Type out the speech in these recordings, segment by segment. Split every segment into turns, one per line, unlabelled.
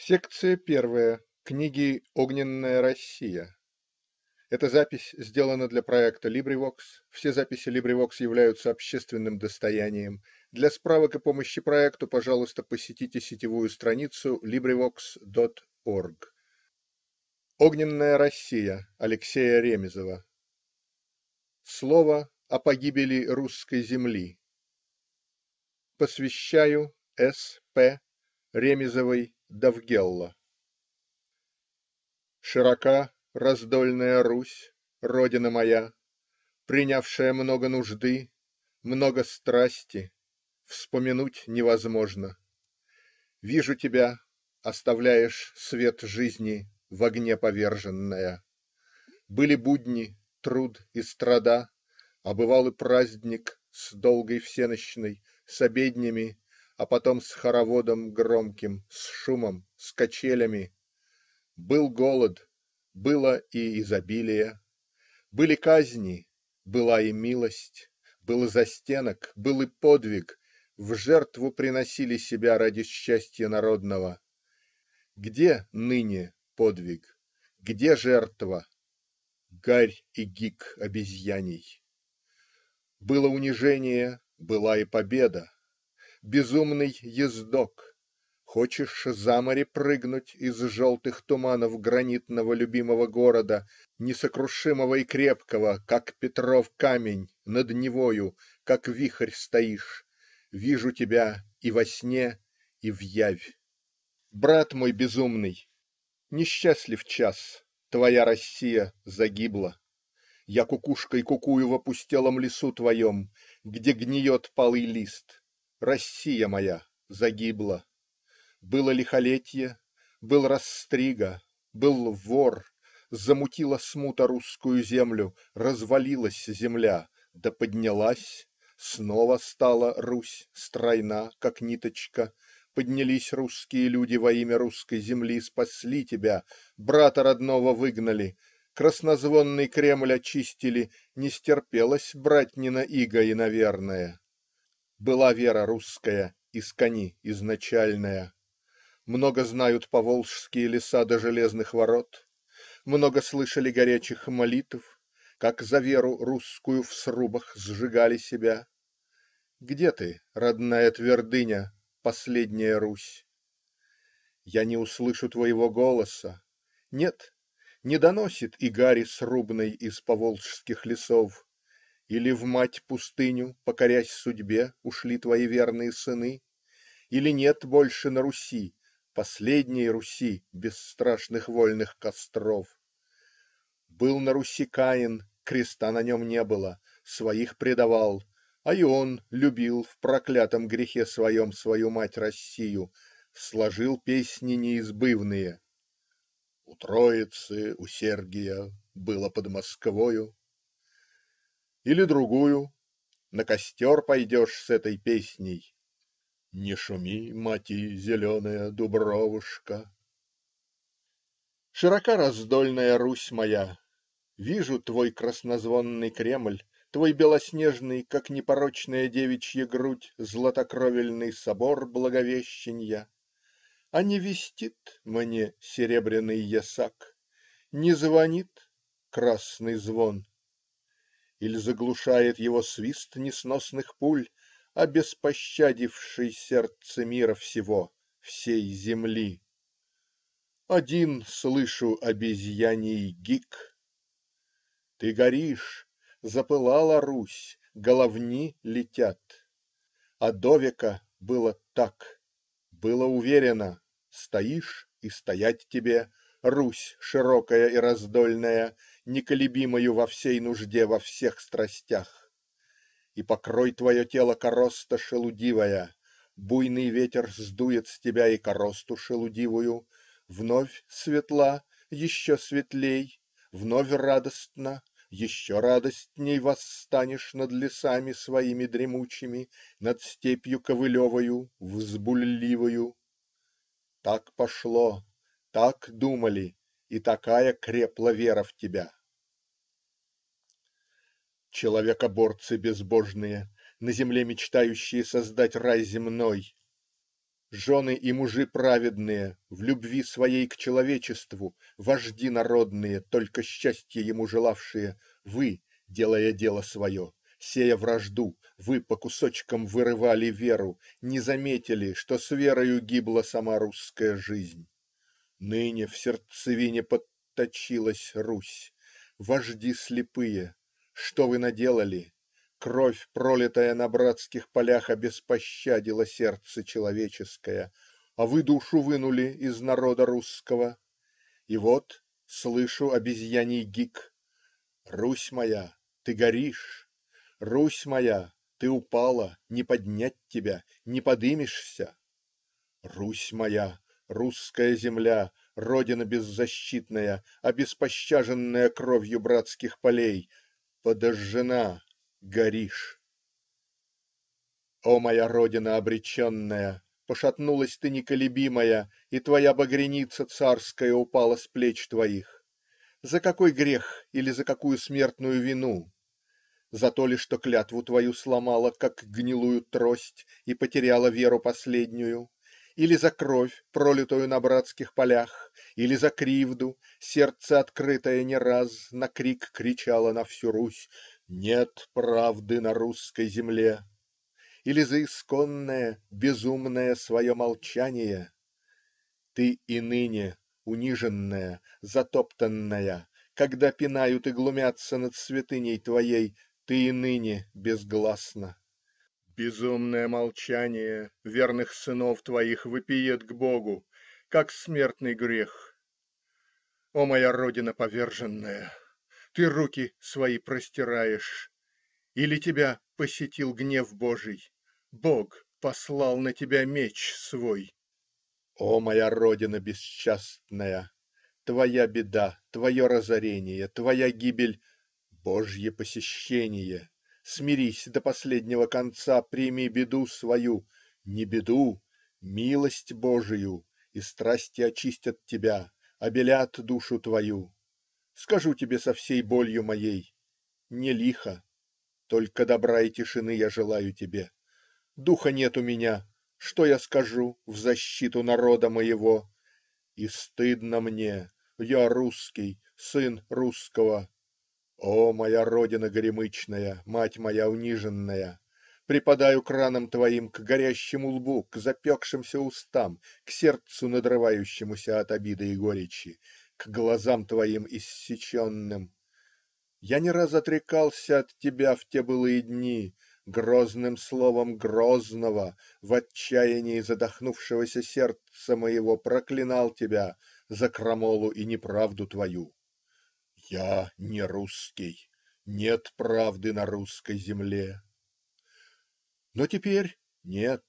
Секция первая книги "Огненная Россия" Эта запись сделана для проекта LibriVox. Все записи LibriVox являются общественным достоянием. Для справок и помощи проекту, пожалуйста, посетите сетевую страницу LibriVox.org. "Огненная Россия" Алексея Ремезова Слово о погибели русской земли Посвящаю С.П. П. Ремезовой Давгелла Широка раздольная Русь, родина моя, Принявшая много нужды, много страсти, Вспоминуть невозможно. Вижу тебя, оставляешь свет жизни В огне поверженная. Были будни, труд и страда, А бывал и праздник с долгой всенощной, С обеднями а потом с хороводом громким, с шумом, с качелями. Был голод. Было и изобилие. Были казни. Была и милость. Был и застенок. Был и подвиг. В жертву приносили себя ради счастья народного. Где ныне подвиг? Где жертва? Гарь и гик обезьяний. Было унижение. Была и победа безумный ездок, хочешь за море прыгнуть из желтых туманов гранитного любимого города, несокрушимого и крепкого, как Петров камень, над Невою, как вихрь, стоишь вижу тебя и во сне и в вявь. Брат мой безумный! Несчастлив час. Твоя Россия загибла. Я кукушкой кукую в опустелом лесу твоем, где гниет палый лист. Россия моя загибла. Было лихолетье. Был Растрига. Был вор. Замутила смута русскую землю. Развалилась земля. Да поднялась. Снова стала Русь стройна, как ниточка. Поднялись русские люди во имя русской земли. Спасли тебя. Брата родного выгнали. Краснозвонный Кремль очистили. Не стерпелось братнина иго наверное. Была вера русская искони изначальная. Много знают поволжские леса до Железных ворот. Много слышали горячих молитв. Как за веру русскую в срубах сжигали себя. Где ты, родная твердыня, последняя Русь? Я не услышу твоего голоса. Нет, не доносит и игари срубной из поволжских лесов. Или в мать-пустыню, покорясь судьбе, ушли твои верные сыны? Или нет больше на Руси, последней Руси, бесстрашных вольных костров? Был на Руси Каин, креста на нем не было. Своих предавал. А и он любил в проклятом грехе своем свою мать Россию. Сложил песни неизбывные. У Троицы у Сергия было под Москвою. Или другую: "На костер пойдешь с этой песней" "Не шуми, мати зеленая дубровушка". Широка раздольная Русь моя! Вижу твой краснозвонный Кремль твой белоснежный как непорочная девичья грудь златокровельный собор Благовещенья а не вестит мне серебряный ясак не звонит красный звон или заглушает его свист несносных пуль, Обеспощадивший сердце мира всего всей земли. Один слышу обезьяний гик. Ты горишь, запылала Русь, головни летят. А довека было так, было уверено: стоишь и стоять тебе, Русь широкая и раздольная. Неколебимою во всей нужде, во всех страстях. И покрой твое тело короста шелудивая. Буйный ветер сдует с тебя и коросту шелудивую. Вновь светла, еще светлей. Вновь радостно, еще радостней восстанешь над лесами своими дремучими, над степью ковылевою, взбульливою. Так пошло, так думали, и такая крепла вера в тебя. Человекоборцы безбожные, на земле мечтающие создать рай земной! Жены и мужи праведные в любви своей к человечеству вожди народные только счастье ему желавшие вы делая дело свое сея вражду вы по кусочкам вырывали веру не заметили что с верою гибла сама русская жизнь. Ныне в сердцевине подточилась Русь. Вожди слепые. Что вы наделали!" Кровь, пролитая на братских полях, обеспощадила сердце человеческое, а вы душу вынули из народа русского. И вот слышу обезьяний гик. Русь моя, ты горишь! Русь моя, ты упала, не поднять тебя, не подымешься! Русь моя, русская земля, родина беззащитная, обеспощаженная кровью братских полей! Подожжена горишь О моя родина обреченная, Пошатнулась ты неколебимая, И твоя багряница царская Упала с плеч твоих. За какой грех или за какую смертную вину? За то ли, что клятву твою сломала, Как гнилую трость, и потеряла веру последнюю? или за кровь, пролитую на братских полях, или за кривду, сердце открытое не раз на крик кричало на всю Русь: "Нет правды на русской земле!" или за исконное, безумное свое молчание. Ты и ныне униженная, затоптанная когда пинают и глумятся над святыней твоей ты и ныне безгласна. Безумное молчание верных сынов твоих вопиет к Богу, как смертный грех. О моя родина поверженная! Ты руки свои простираешь. Или тебя посетил гнев Божий? Бог послал на тебя меч свой. О моя родина бесчастная! Твоя беда, твое разорение, твоя гибель Божье посещение смирись до последнего конца, прими беду свою, не беду, милость Божию, и страсти очистят тебя, обелят душу твою. Скажу тебе со всей болью моей: не лихо, только добра и тишины я желаю тебе. Духа нет у меня, что я скажу в защиту народа моего? И стыдно мне. Я русский, сын русского. О, моя родина горемычная, мать моя униженная, припадаю к ранам твоим, к горящему лбу, к запекшимся устам, к сердцу, надрывающемуся от обиды и горечи, к глазам твоим иссеченным. Я не раз отрекался от тебя в те былые дни грозным словом Грозного, в отчаянии задохнувшегося сердца моего проклинал тебя за крамолу и неправду твою. Я не русский, нет правды на русской земле. Но теперь нет,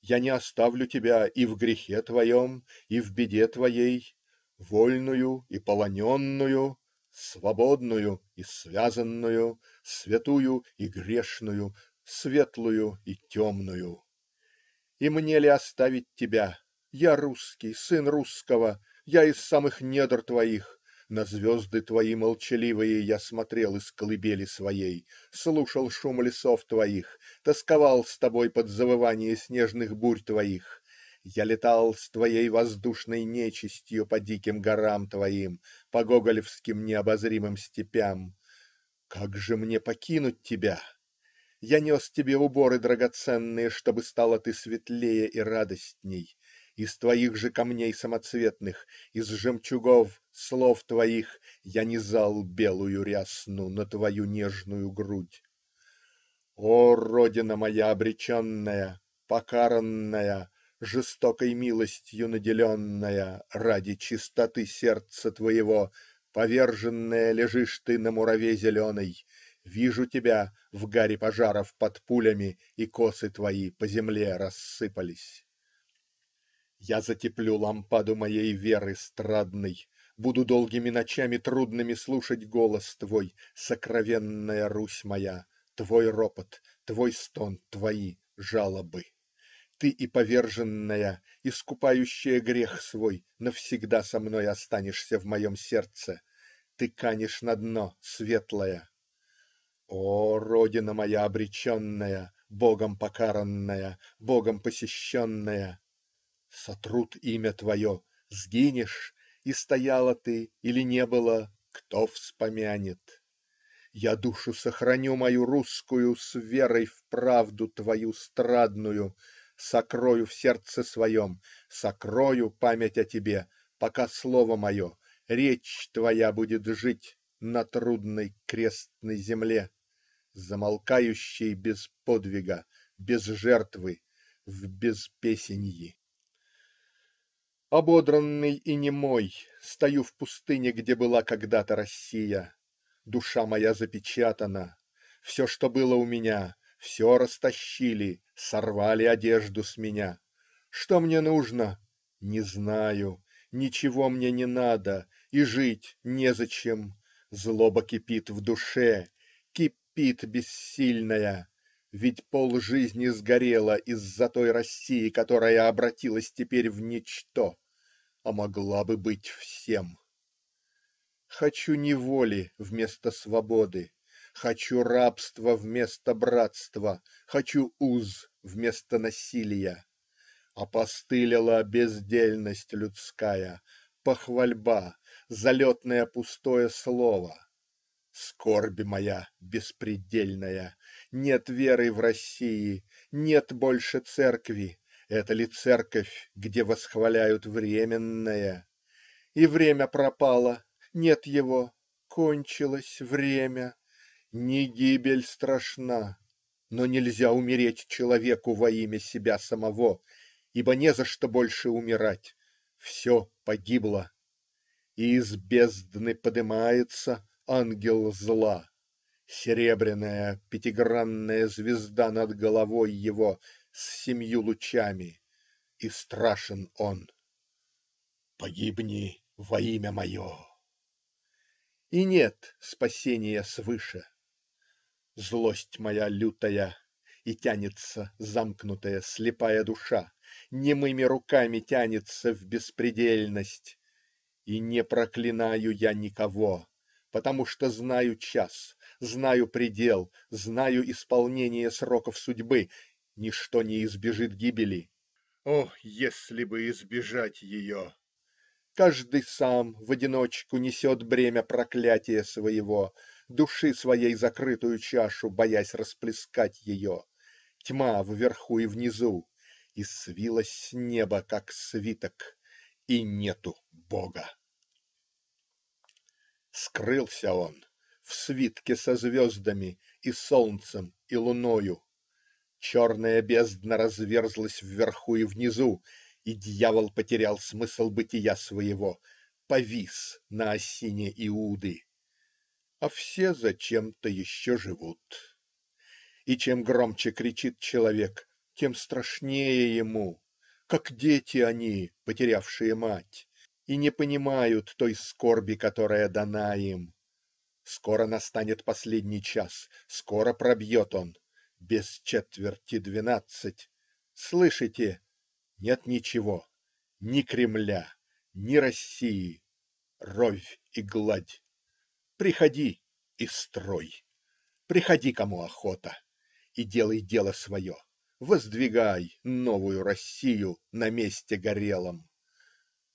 я не оставлю тебя и в грехе твоем и в беде твоей вольную и полоненную свободную и связанную святую и грешную светлую и темную. И мне ли оставить тебя? Я русский, сын русского. Я из самых недр твоих. На звезды твои молчаливые я смотрел из колыбели своей, слушал шум лесов твоих, тосковал с тобой под завывание снежных бурь твоих. Я летал с твоей воздушной нечистью по диким горам твоим, по гоголевским необозримым степям. Как же мне покинуть тебя? Я нес тебе уборы драгоценные, чтобы стала ты светлее и радостней. Из твоих же камней самоцветных, Из жемчугов слов твоих Я низал белую рясну На твою нежную грудь. О, родина моя обреченная, Покаранная, жестокой милостью наделенная, Ради чистоты сердца твоего Поверженная лежишь ты на мураве зеленой. Вижу тебя в гаре пожаров под пулями, И косы твои по земле рассыпались. Я затеплю лампаду моей веры страдной, Буду долгими ночами трудными слушать голос твой, сокровенная Русь моя, твой ропот, твой стон, твои жалобы. Ты и поверженная, искупающая грех свой, навсегда со мной останешься в моем сердце. Ты канешь на дно, светлая. О, родина моя обреченная, Богом покаранная, Богом посещенная! Сотрут имя твое, сгинешь, И стояла ты или не было Кто вспомянет? Я душу сохраню мою русскую С верой в правду твою страдную, Сокрою в сердце своем, Сокрою память о тебе, Пока слово мое, речь твоя Будет жить на трудной крестной земле, Замолкающей без подвига, Без жертвы, в безпесеньи. Ободранный и немой, стою в пустыне, где была когда-то Россия. Душа моя запечатана. Все, что было у меня. все растащили. Сорвали одежду с меня. Что мне нужно? Не знаю. Ничего мне не надо. И жить незачем. Злоба кипит в душе. Кипит бессильная ведь полжизни сгорело из-за той России, которая обратилась теперь в ничто, а могла бы быть всем. Хочу неволи вместо свободы. Хочу рабства вместо братства. Хочу уз вместо насилия. Опостылела бездельность людская. Похвальба. Залетное пустое слово. Скорбь моя беспредельная, нет веры в России, нет больше церкви, это ли церковь, где восхваляют временное? И время пропало, нет его, кончилось время. Не гибель страшна, но нельзя умереть человеку во имя себя самого, ибо не за что больше умирать. Все погибло. И из бездны подымается ангел зла, серебряная пятигранная звезда над головой его с семью лучами, и страшен он. "Погибни во имя мое!" И нет спасения свыше. Злость моя лютая, и тянется замкнутая, слепая душа, немыми руками тянется в беспредельность. И не проклинаю я никого потому что знаю час, знаю предел, знаю исполнение сроков судьбы ничто не избежит гибели. О, если бы избежать ее! Каждый сам, в одиночку, несет бремя проклятия своего, души своей закрытую чашу боясь расплескать ее. Тьма вверху и внизу. И свилось небо, как свиток. И нету Бога. Скрылся он в свитке со звездами и солнцем и луною. Черная бездна разверзлась вверху и внизу, и дьявол потерял смысл бытия своего, повис на осине Иуды. А все зачем-то еще живут. И чем громче кричит человек, тем страшнее ему. Как дети они, потерявшие мать и не понимают той скорби, которая дана им. Скоро настанет последний час. Скоро пробьет он. Без четверти двенадцать. Слышите? Нет ничего. Ни Кремля, ни России. Ровь и гладь. Приходи и строй. Приходи, кому охота. И делай дело свое. Воздвигай новую Россию на месте горелом.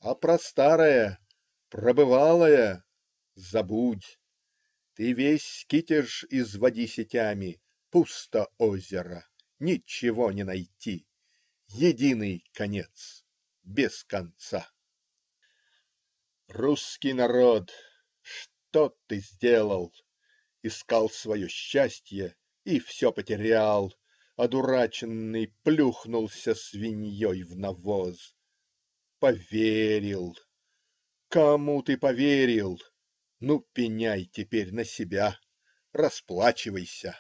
А про старое, пробывалое, забудь, Ты весь Китеж изводи сетями Пусто озеро, ничего не найти, Единый конец, без конца. Русский народ, что ты сделал? Искал свое счастье и все потерял, Одураченный плюхнулся свиньей в навоз. Поверил!" Кому ты поверил? Ну, пеняй теперь на себя. Расплачивайся.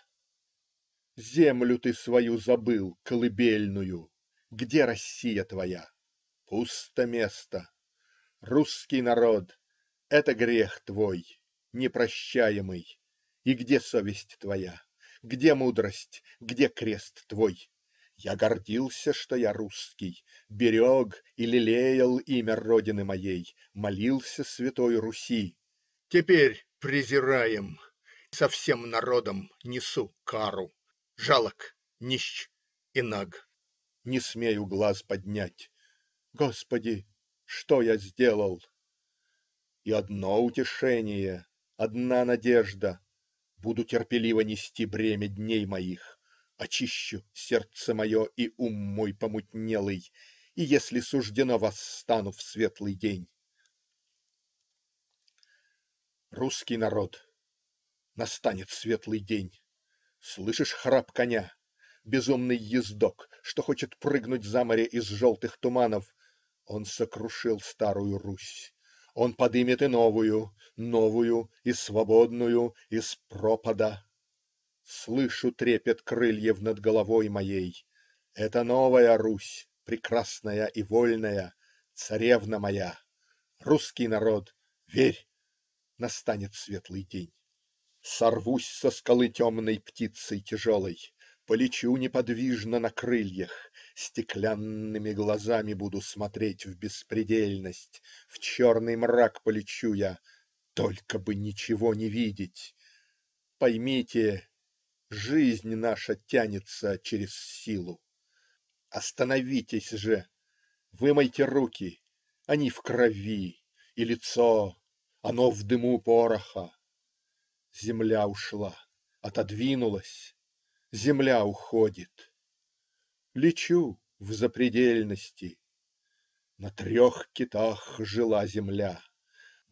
Землю ты свою забыл колыбельную. Где Россия твоя? Пусто место. Русский народ это грех твой, непрощаемый. И где совесть твоя? Где мудрость? Где крест твой? Я гордился, что я русский, берег и лелеял имя родины моей, молился святой Руси. Теперь презираем. Со всем народом несу кару. Жалок, нищ и наг. Не смею глаз поднять. Господи, что я сделал? И одно утешение, одна надежда: буду терпеливо нести бремя дней моих. Очищу сердце мое и ум мой помутнелый И если суждено, восстану в светлый день. Русский народ. Настанет светлый день. Слышишь храп коня? Безумный ездок, что хочет прыгнуть за море из желтых туманов. Он сокрушил старую Русь. Он подымет и новую, новую и свободную из пропада. Слышу трепет крыльев над головой моей. Это новая Русь, прекрасная и вольная. Царевна моя! Русский народ, верь! Настанет светлый день. Сорвусь со скалы темной птицей тяжелой. Полечу неподвижно на крыльях. Стеклянными глазами буду смотреть в беспредельность. В черный мрак полечу я. Только бы ничего не видеть. Поймите. Жизнь наша тянется через силу. Остановитесь же! Вымойте руки. Они а в крови. И лицо. Оно в дыму пороха. Земля ушла, отодвинулась. Земля уходит. Лечу в запредельности. На трех китах жила земля.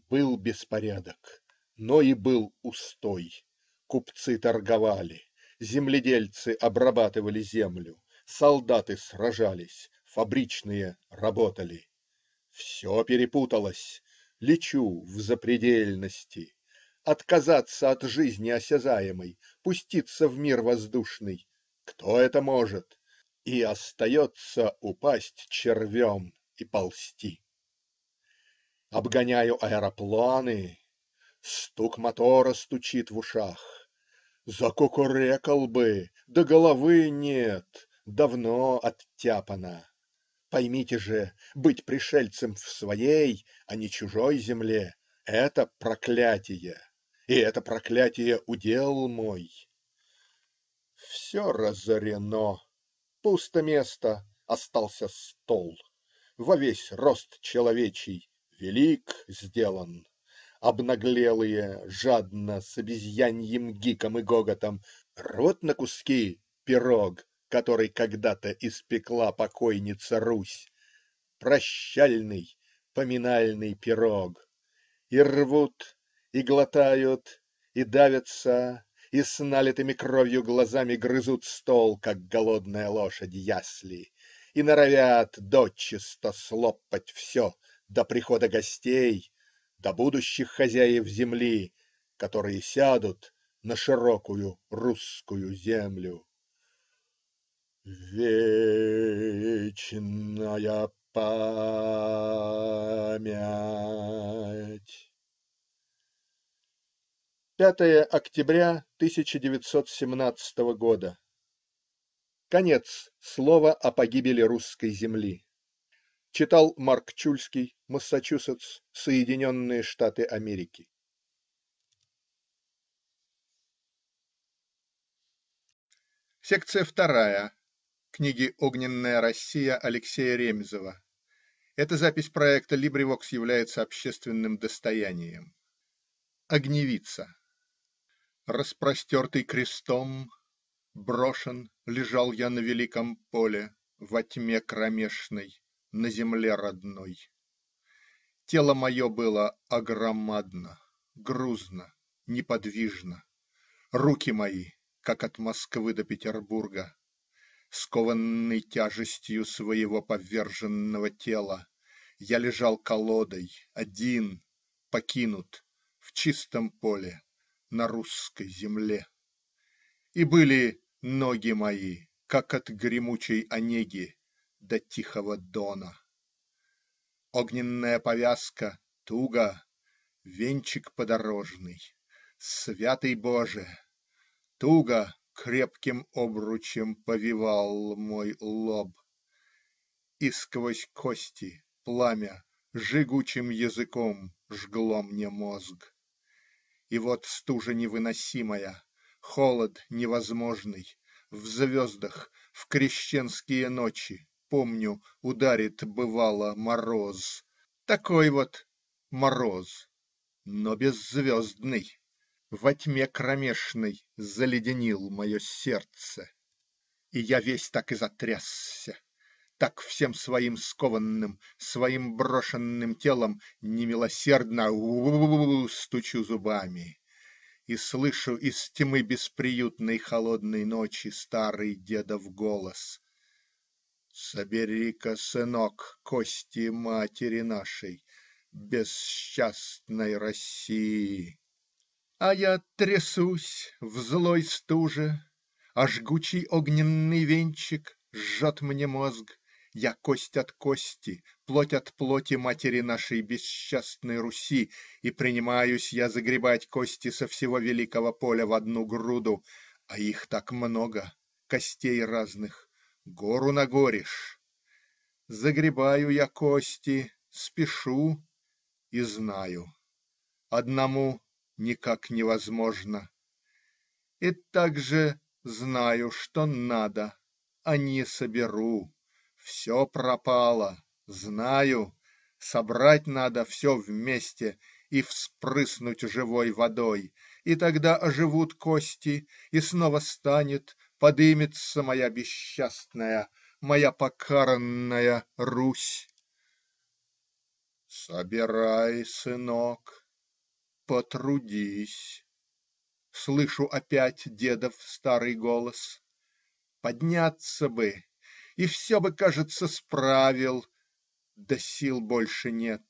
Был беспорядок, но и был устой. Купцы торговали. Земледельцы обрабатывали землю, солдаты сражались, фабричные работали. Все перепуталось. Лечу в запредельности. Отказаться от жизни осязаемой, пуститься в мир воздушный кто это может? И остается упасть червем и ползти. Обгоняю аэропланы. Стук мотора стучит в ушах. Закукурекал бы, да головы нет, давно оттяпана. Поймите же, быть пришельцем в своей, а не чужой земле это проклятие. И это проклятие удел мой. Все разорено. Пусто место. Остался стол. Во весь рост человечий. Велик сделан обнаглелые жадно, с обезьяньим гиком и гоготом, рвут на куски пирог, который когда-то испекла покойница Русь, прощальный, поминальный пирог, и рвут, и глотают, и давятся, и с налитыми кровью глазами грызут стол, как голодная лошадь ясли, и норовят дочисто слопать все до прихода гостей до будущих хозяев земли, которые сядут на широкую русскую землю. Вечная память. 5 октября 1917 года. Конец слова о погибели русской земли. Читал Марк Чульский, Массачусетс, Соединенные Штаты Америки. Секция вторая книги "Огненная Россия" Алексея Ремезова Эта запись проекта LibriVox является общественным достоянием. Огневица Распростертый крестом, Брошен лежал я на великом поле Во тьме кромешной на земле родной. Тело мое было огромадно, грузно, неподвижно, руки мои, как от Москвы до Петербурга, скованный тяжестью своего поверженного тела, я лежал колодой, один, покинут, в чистом поле, на русской земле. И были ноги мои, как от гремучей онеги до тихого дона. Огненная повязка туго, венчик подорожный. Святый Боже! Туго крепким обручем повивал мой лоб. И сквозь кости пламя жигучим языком жгло мне мозг. И вот стужа невыносимая, холод невозможный, в звездах, в крещенские ночи помню, ударит, бывало, мороз, такой вот мороз, но беззвездный, во тьме кромешной заледенил мое сердце, и я весь так и затрясся, так всем своим скованным, своим брошенным телом немилосердно у стучу зубами и слышу из тьмы бесприютной холодной ночи старый дедов голос Собери-ка, сынок, кости матери нашей, бессчастной России. А я трясусь в злой стуже а жгучий огненный венчик жжет мне мозг я кость от кости плоть от плоти матери нашей бесчастной Руси и принимаюсь я загребать кости со всего великого поля в одну груду а их так много костей разных гору нагоришь, Загребаю я кости, спешу и знаю: одному никак невозможно, И также знаю, что надо, а не соберу, все пропало, знаю, собрать надо все вместе и вспрыснуть живой водой, и тогда оживут кости, и снова станет. Подымется моя бесчастная, моя покаранная Русь. "Собирай, сынок, потрудись", слышу опять дедов старый голос. Подняться бы, и все бы, кажется, справил, да сил больше нет.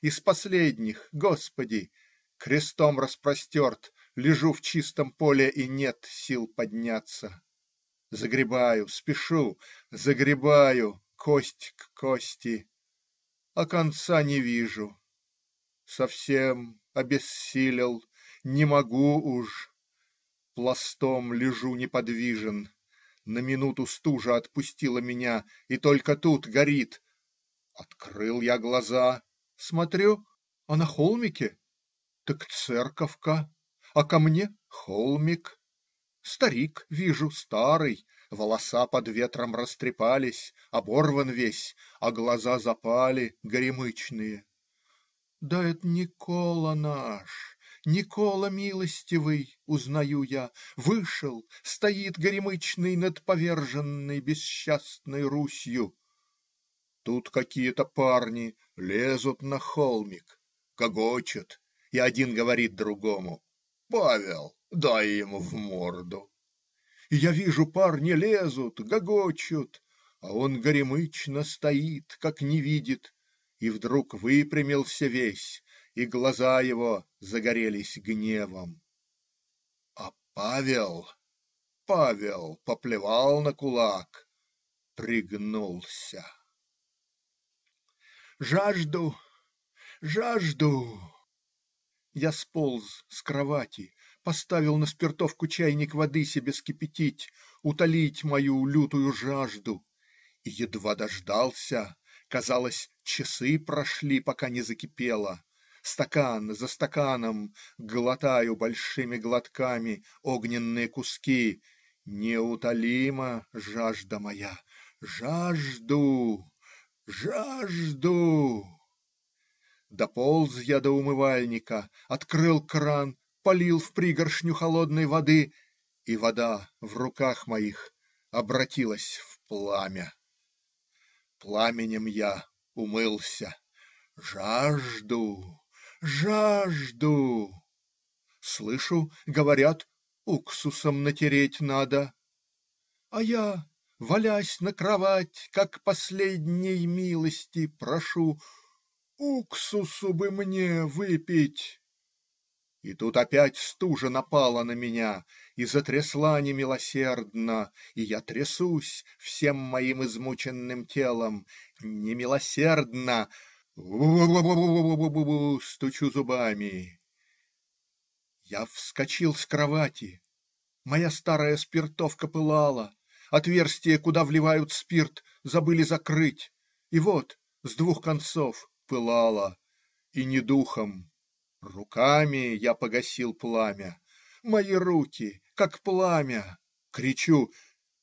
Из последних, господи! крестом распростерт, лежу в чистом поле, и нет сил подняться. Загребаю, спешу, загребаю кость к кости, а конца не вижу, совсем обессилел, не могу уж, пластом лежу неподвижен, на минуту стужа отпустила меня, и только тут горит. Открыл я глаза, смотрю, а на холмике так церковка, а ко мне холмик Старик, вижу, старый, волоса под ветром растрепались, оборван весь, а глаза запали, горемычные. Да это Никола наш, Никола милостивый! узнаю я. Вышел, стоит горемычный над поверженной, бесчастной Русью. Тут какие-то парни лезут на холмик, гогочут, и один говорит другому: Павел! Дай ему в морду!" И я вижу, парни лезут, гогочут, а он горемычно стоит, как не видит, и вдруг выпрямился весь, и глаза его загорелись гневом. А Павел, Павел поплевал на кулак, пригнулся. "Жажду, жажду!" Я сполз с кровати поставил на спиртовку чайник воды себе вскипятить, утолить мою лютую жажду, и едва дождался казалось, часы прошли, пока не закипело стакан за стаканом глотаю большими глотками огненные куски. Неутолима жажда моя. Жажду. жажду. Дополз я до умывальника, открыл кран полил в пригоршню холодной воды, и вода в руках моих обратилась в пламя. Пламенем я умылся. Жажду, жажду! Слышу, говорят, уксусом натереть надо. А я, валясь на кровать, как последней милости прошу: уксусу бы мне выпить. И тут опять стужа напала на меня и затрясла немилосердно, и я трясусь всем моим измученным телом немилосердно, у у стучу зубами. Я вскочил с кровати. Моя старая спиртовка пылала, отверстие, куда вливают спирт, забыли закрыть, и вот с двух концов пылало, и не духом Руками я погасил пламя, мои руки, как пламя. Кричу: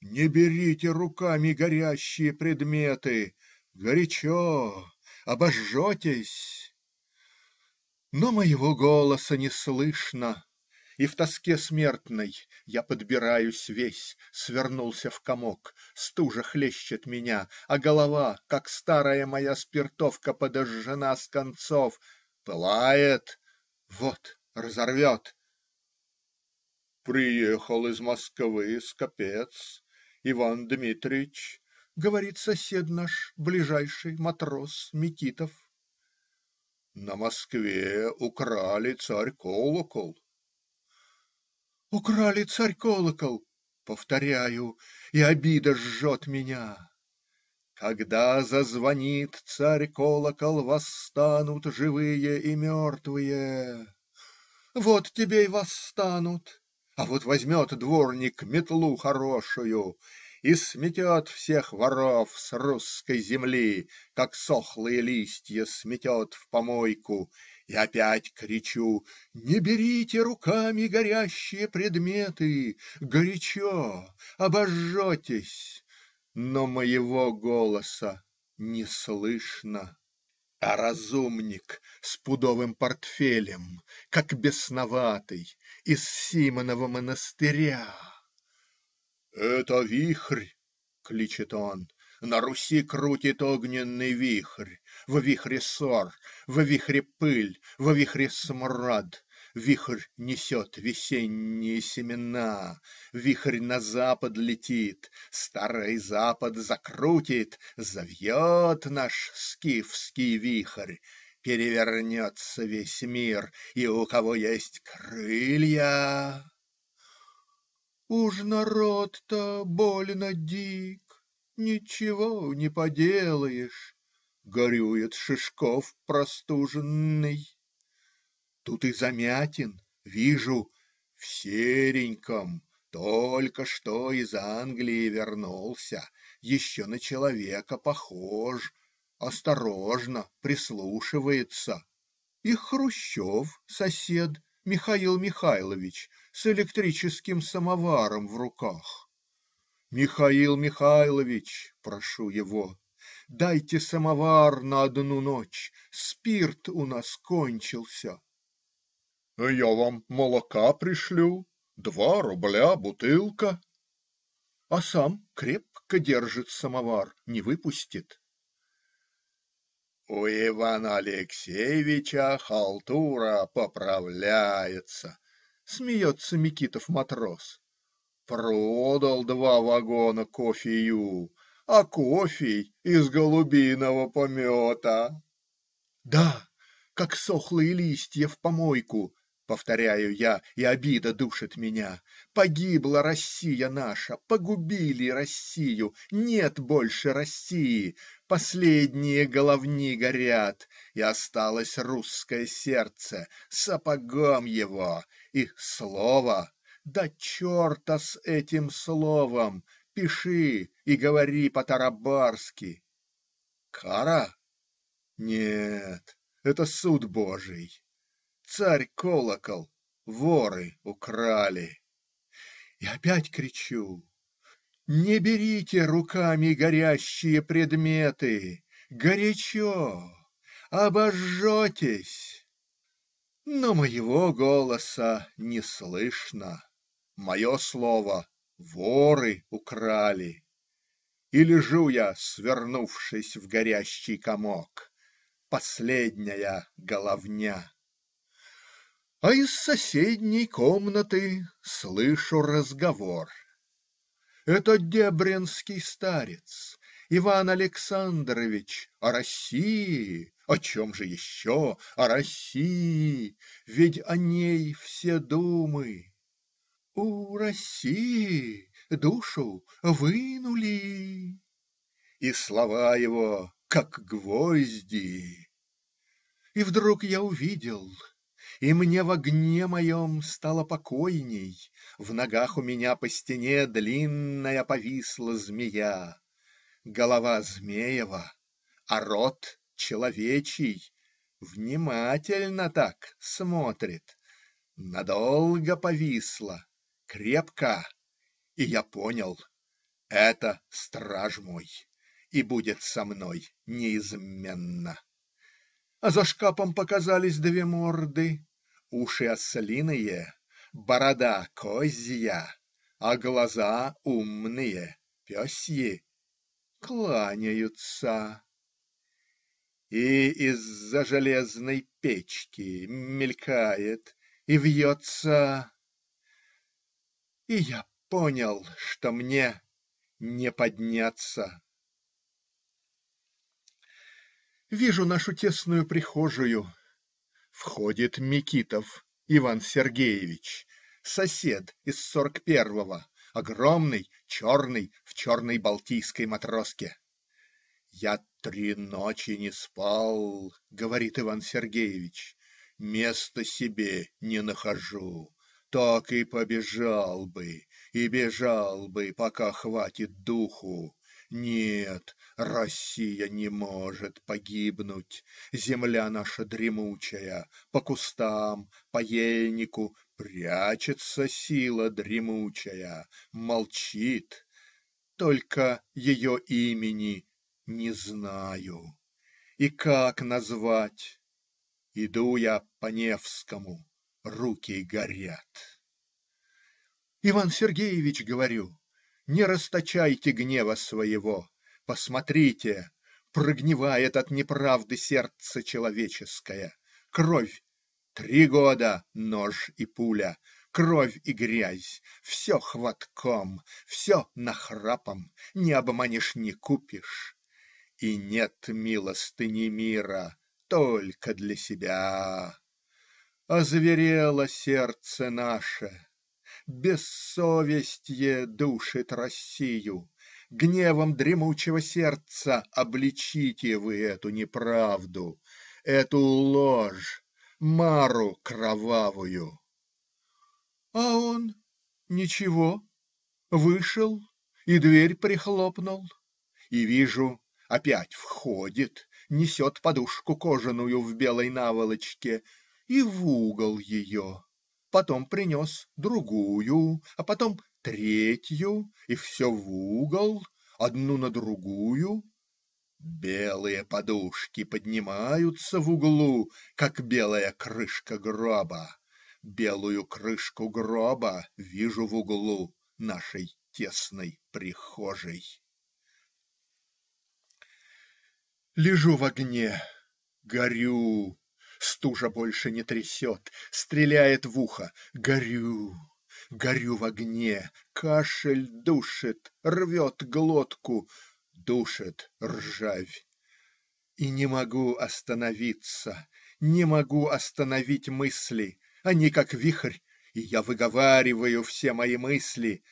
не берите руками горящие предметы! Горячо! Обожжетесь! Но моего голоса не слышно, и в тоске смертной я подбираюсь весь, свернулся в комок, стужа хлещет меня, а голова, как старая моя спиртовка, подожжена с концов, пылает вот разорвет!" "Приехал из Москвы скопец, Иван Дмитрич, говорит сосед наш, ближайший, матрос Микитов, на Москве украли царь-колокол". "Украли царь-колокол!" Повторяю, и обида жжет меня. Когда зазвонит царь-колокол, восстанут живые и мертвые. Вот тебе и восстанут, а вот возьмет дворник метлу хорошую и сметет всех воров с русской земли, как сохлые листья сметет в помойку, и опять кричу: не берите руками горящие предметы, горячо, обожжетесь. Но моего голоса не слышно, а разумник с пудовым портфелем, как бесноватый, из Симоного монастыря. Это вихрь! кличет он. На Руси крутит огненный вихрь. в вихре сор, в вихре пыль, в вихре смрад. Вихрь несет весенние семена, вихрь на запад летит, старый запад закрутит, завьет наш скифский вихрь, перевернется весь мир, и у кого есть крылья. Уж народ-то больно дик, ничего не поделаешь, горюет Шишков простуженный. Тут и Замятин, вижу, в сереньком, только что из Англии вернулся, еще на человека похож, осторожно прислушивается, и Хрущев, сосед, Михаил Михайлович, с электрическим самоваром в руках. "Михаил Михайлович, прошу его, дайте самовар на одну ночь, спирт у нас кончился". Ну, я вам молока пришлю, два рубля бутылка, а сам крепко держит самовар, не выпустит. У Ивана Алексеевича халтура поправляется, смеется Микитов-матрос, продал два вагона кофею, а кофей из голубиного помета. Да, как сохлые листья в помойку повторяю я, и обида душит меня, погибла Россия наша, погубили Россию, нет больше России, последние головни горят, и осталось русское сердце, сапогом его, и слово, да черта с этим словом, пиши и говори по-тарабарски. Кара? Нет, это суд божий царь-колокол воры украли. И опять кричу: не берите руками горящие предметы! Горячо! Обожжетесь! Но моего голоса не слышно. Мое слово воры украли. И лежу я, свернувшись в горящий комок, последняя головня. А из соседней комнаты слышу разговор: это дебрянский старец, Иван Александрович, о России, о чем же еще, о России, ведь о ней все думы. У России душу вынули. И слова его, как гвозди. И вдруг я увидел и мне в огне моем стало покойней, в ногах у меня по стене длинная повисла змея, голова змеева, а рот человечий внимательно так смотрит, надолго повисла, крепко, и я понял это страж мой и будет со мной неизменно а за шкапом показались две морды, уши ослиные, борода козья, а глаза умные, песьи. Кланяются. И из-за железной печки мелькает и вьется. И я понял, что мне не подняться. Вижу нашу тесную прихожую: входит Микитов Иван Сергеевич, сосед из сорок первого, огромный, черный, в черной балтийской матроске. "Я три ночи не спал, говорит Иван Сергеевич, места себе не нахожу, так и побежал бы и бежал бы, пока хватит духу. Нет, Россия не может погибнуть, земля наша дремучая, по кустам, по ельнику прячется сила дремучая, молчит. Только ее имени не знаю и как назвать. Иду я по Невскому, руки горят. Иван Сергеевич, говорю, не расточайте гнева своего, посмотрите: прогнивает от неправды сердце человеческое, кровь три года нож и пуля, кровь и грязь, все хватком, все нахрапом, не обманешь не купишь. И нет милостыни мира только для себя. Озверело сердце наше бессовестье душит Россию, гневом дремучего сердца обличите вы эту неправду, эту ложь, мару кровавую. А он ничего, вышел и дверь прихлопнул, и, вижу, опять входит, несет подушку кожаную в белой наволочке и в угол ее потом принес другую, а потом третью, и все в угол, одну на другую белые подушки поднимаются в углу, как белая крышка гроба. Белую крышку гроба вижу в углу нашей тесной прихожей. Лежу в огне, горю. Стужа больше не трясет, стреляет в ухо. Горю, горю в огне. Кашель душит, рвет глотку. Душит ржавь. И не могу остановиться, не могу остановить мысли. Они как вихрь, и я выговариваю все мои мысли.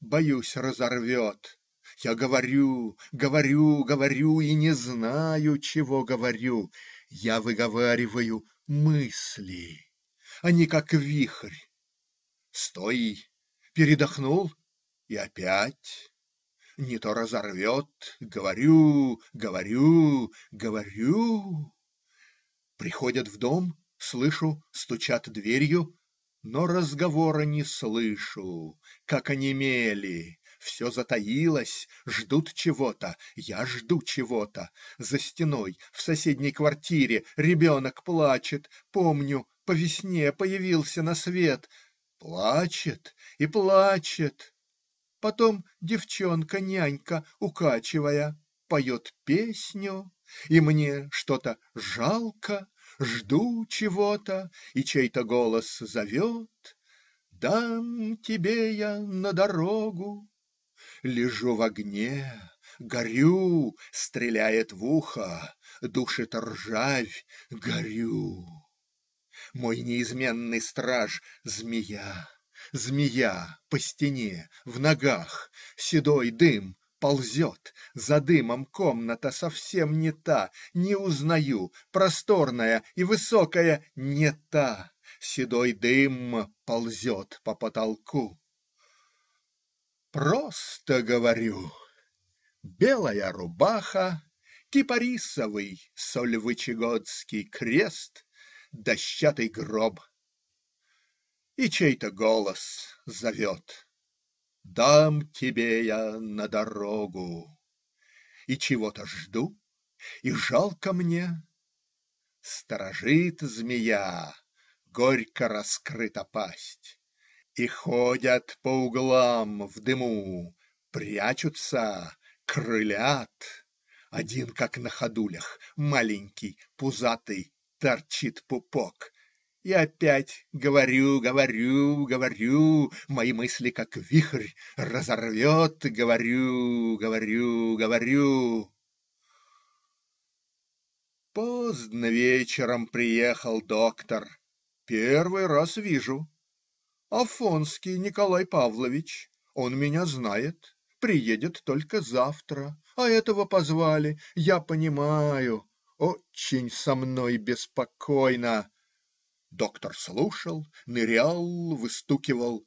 Боюсь, разорвет. Я говорю, говорю, говорю и не знаю, чего говорю. Я выговариваю мысли, они а как вихрь. Стой, передохнул и опять. Не то разорвет. Говорю, говорю, говорю. Приходят в дом, слышу, стучат дверью, но разговора не слышу, как онемели все затаилось, ждут чего-то, я жду чего-то. За стеной, в соседней квартире, ребенок плачет. Помню, по весне появился на свет. Плачет и плачет. Потом девчонка-нянька, укачивая, поет песню, и мне что-то жалко, жду чего-то, и чей-то голос зовет. Дам тебе я на дорогу Лежу в огне, горю, стреляет в ухо, душит ржавь, горю. Мой неизменный страж змея. Змея по стене, в ногах. Седой дым ползет. За дымом комната совсем не та. Не узнаю. Просторная и высокая не та. Седой дым ползет по потолку. Просто говорю: белая рубаха, кипарисовый сольвычегодский крест, дощатый гроб и чей-то голос зовет: "Дам тебе я на дорогу", и чего-то жду, и жалко мне. Сторожит змея, горько раскрыта пасть и ходят по углам в дыму, прячутся, крылят, один как на ходулях, маленький, пузатый, торчит пупок, и опять говорю, говорю, говорю, мои мысли как вихрь разорвет, говорю, говорю, говорю. Поздно вечером приехал доктор. Первый раз вижу. Афонский Николай Павлович (он меня знает) приедет только завтра, а этого позвали. Я понимаю. Очень со мной беспокойно. Доктор слушал, нырял, выстукивал: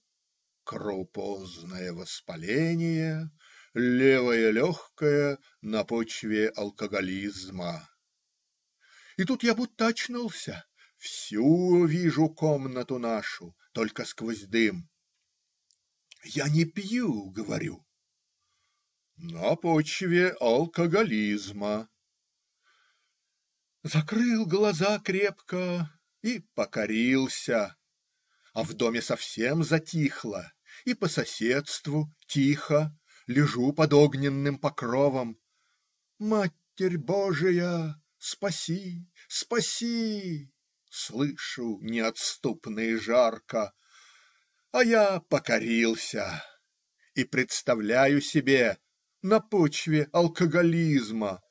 "Крупозное воспаление. Левое легкое на почве алкоголизма". И тут я будто очнулся. Всю вижу комнату нашу, только сквозь дым. "Я не пью, говорю. На почве алкоголизма. Закрыл глаза крепко и покорился. А в доме совсем затихло, и по соседству тихо лежу под огненным покровом. Матерь Божия, спаси, спаси! слышу неотступно и жарко, а я покорился и представляю себе на почве алкоголизма,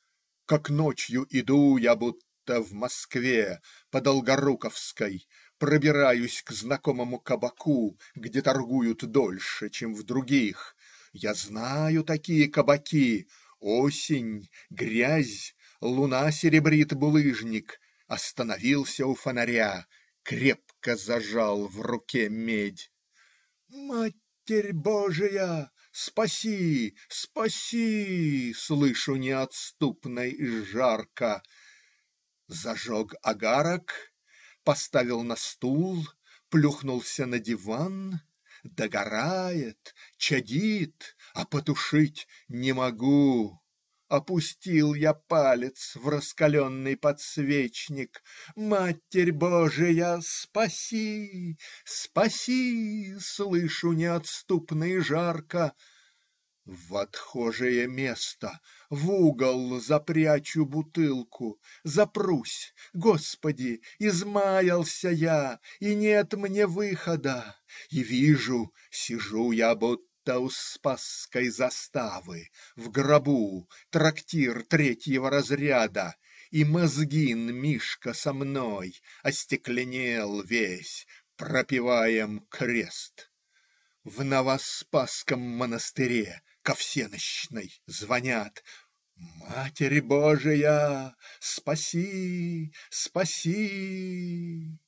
как ночью иду я будто в Москве по Долгоруковской, пробираюсь к знакомому кабаку, где торгуют дольше, чем в других (я знаю такие кабаки: осень, грязь, луна серебрит булыжник остановился у фонаря, крепко зажал в руке медь. Матерь Божия, спаси, спаси! слышу неотступно и жарко. Зажег агарок, поставил на стул, плюхнулся на диван. Догорает, чадит, а потушить не могу. Опустил я палец в раскаленный подсвечник. "Матерь Божия, спаси! Спаси!" слышу неотступно и жарко. В отхожее место, в угол запрячу бутылку, запрусь. Господи, измаялся я, и нет мне выхода. И вижу: сижу я, будто Будто у Спасской заставы, в гробу, трактир третьего разряда, и Мозгин Мишка со мной остекленел весь, пропеваем крест. В Новоспасском монастыре ко всеночной звонят Матерь Божия, спаси, спаси!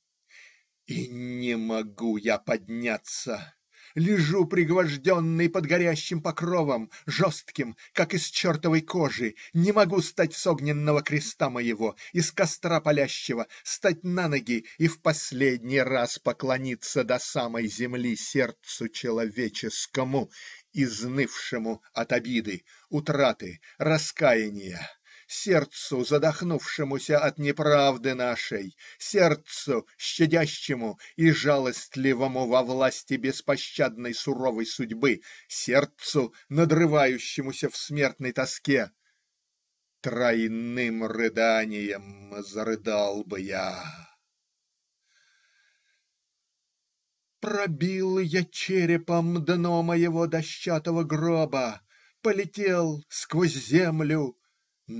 И не могу я подняться лежу пригвожденный под горящим покровом, жестким, как из чертовой кожи, не могу стать с огненного креста моего, из костра палящего, стать на ноги и в последний раз поклониться до самой земли сердцу человеческому, изнывшему от обиды, утраты, раскаяния сердцу, задохнувшемуся от неправды нашей, сердцу, щадящему и жалостливому во власти беспощадной суровой судьбы, сердцу, надрывающемуся в смертной тоске, тройным рыданием зарыдал бы я. Пробил я черепом дно моего дощатого гроба, полетел сквозь землю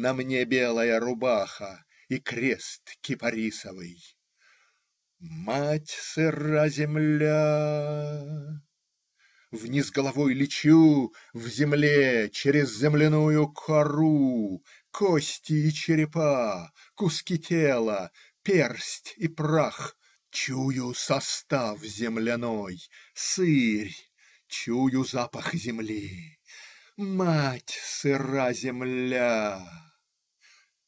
на мне белая рубаха и крест кипарисовый. Мать сыра земля. Вниз головой лечу, в земле, через земляную кору, кости и черепа, куски тела, персть и прах. Чую состав земляной, сырь, чую запах земли. Мать сыра земля,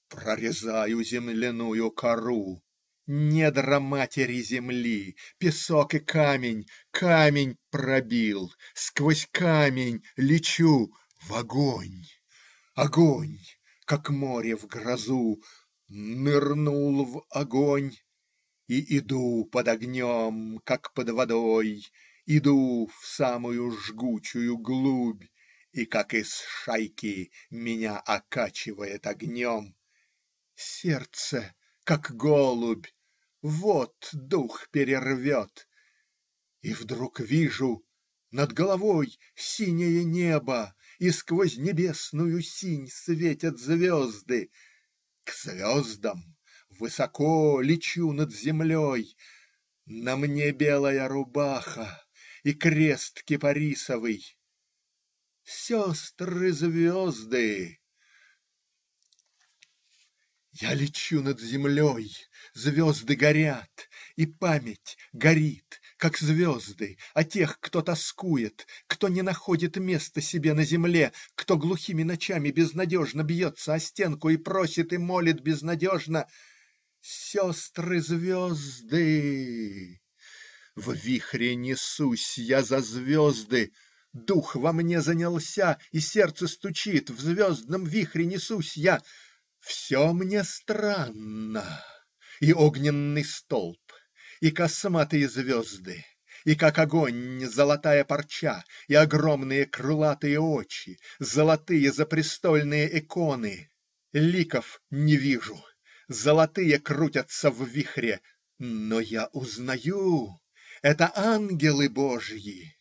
прорезаю земляную кору, недра матери-земли, песок и камень, камень пробил, сквозь камень лечу в огонь. Огонь, как море в грозу, нырнул в огонь и иду под огнем, как под водой, иду в самую жгучую глубь и, как из шайки, меня окачивает огнем. Сердце, как голубь. вот дух перервет. И вдруг вижу над головой синее небо, и сквозь небесную синь светят звезды. К звездам высоко лечу над землей. На мне белая рубаха и крест кипарисовый. Сестры-звезды!" Я лечу над землей, звезды горят, и память горит, как звезды, о тех, кто тоскует, кто не находит места себе на земле, кто глухими ночами безнадежно бьется о стенку и просит и молит безнадежно: "Сестры-звезды!" В вихре несусь я за звезды. Дух во мне занялся, и сердце стучит, в звездном вихре несусь я. Все мне странно: и огненный столб, и косматые звезды, и, как огонь, золотая парча, и огромные крылатые очи, золотые запрестольные иконы. Ликов не вижу, золотые крутятся в вихре, но я узнаю: это ангелы божьи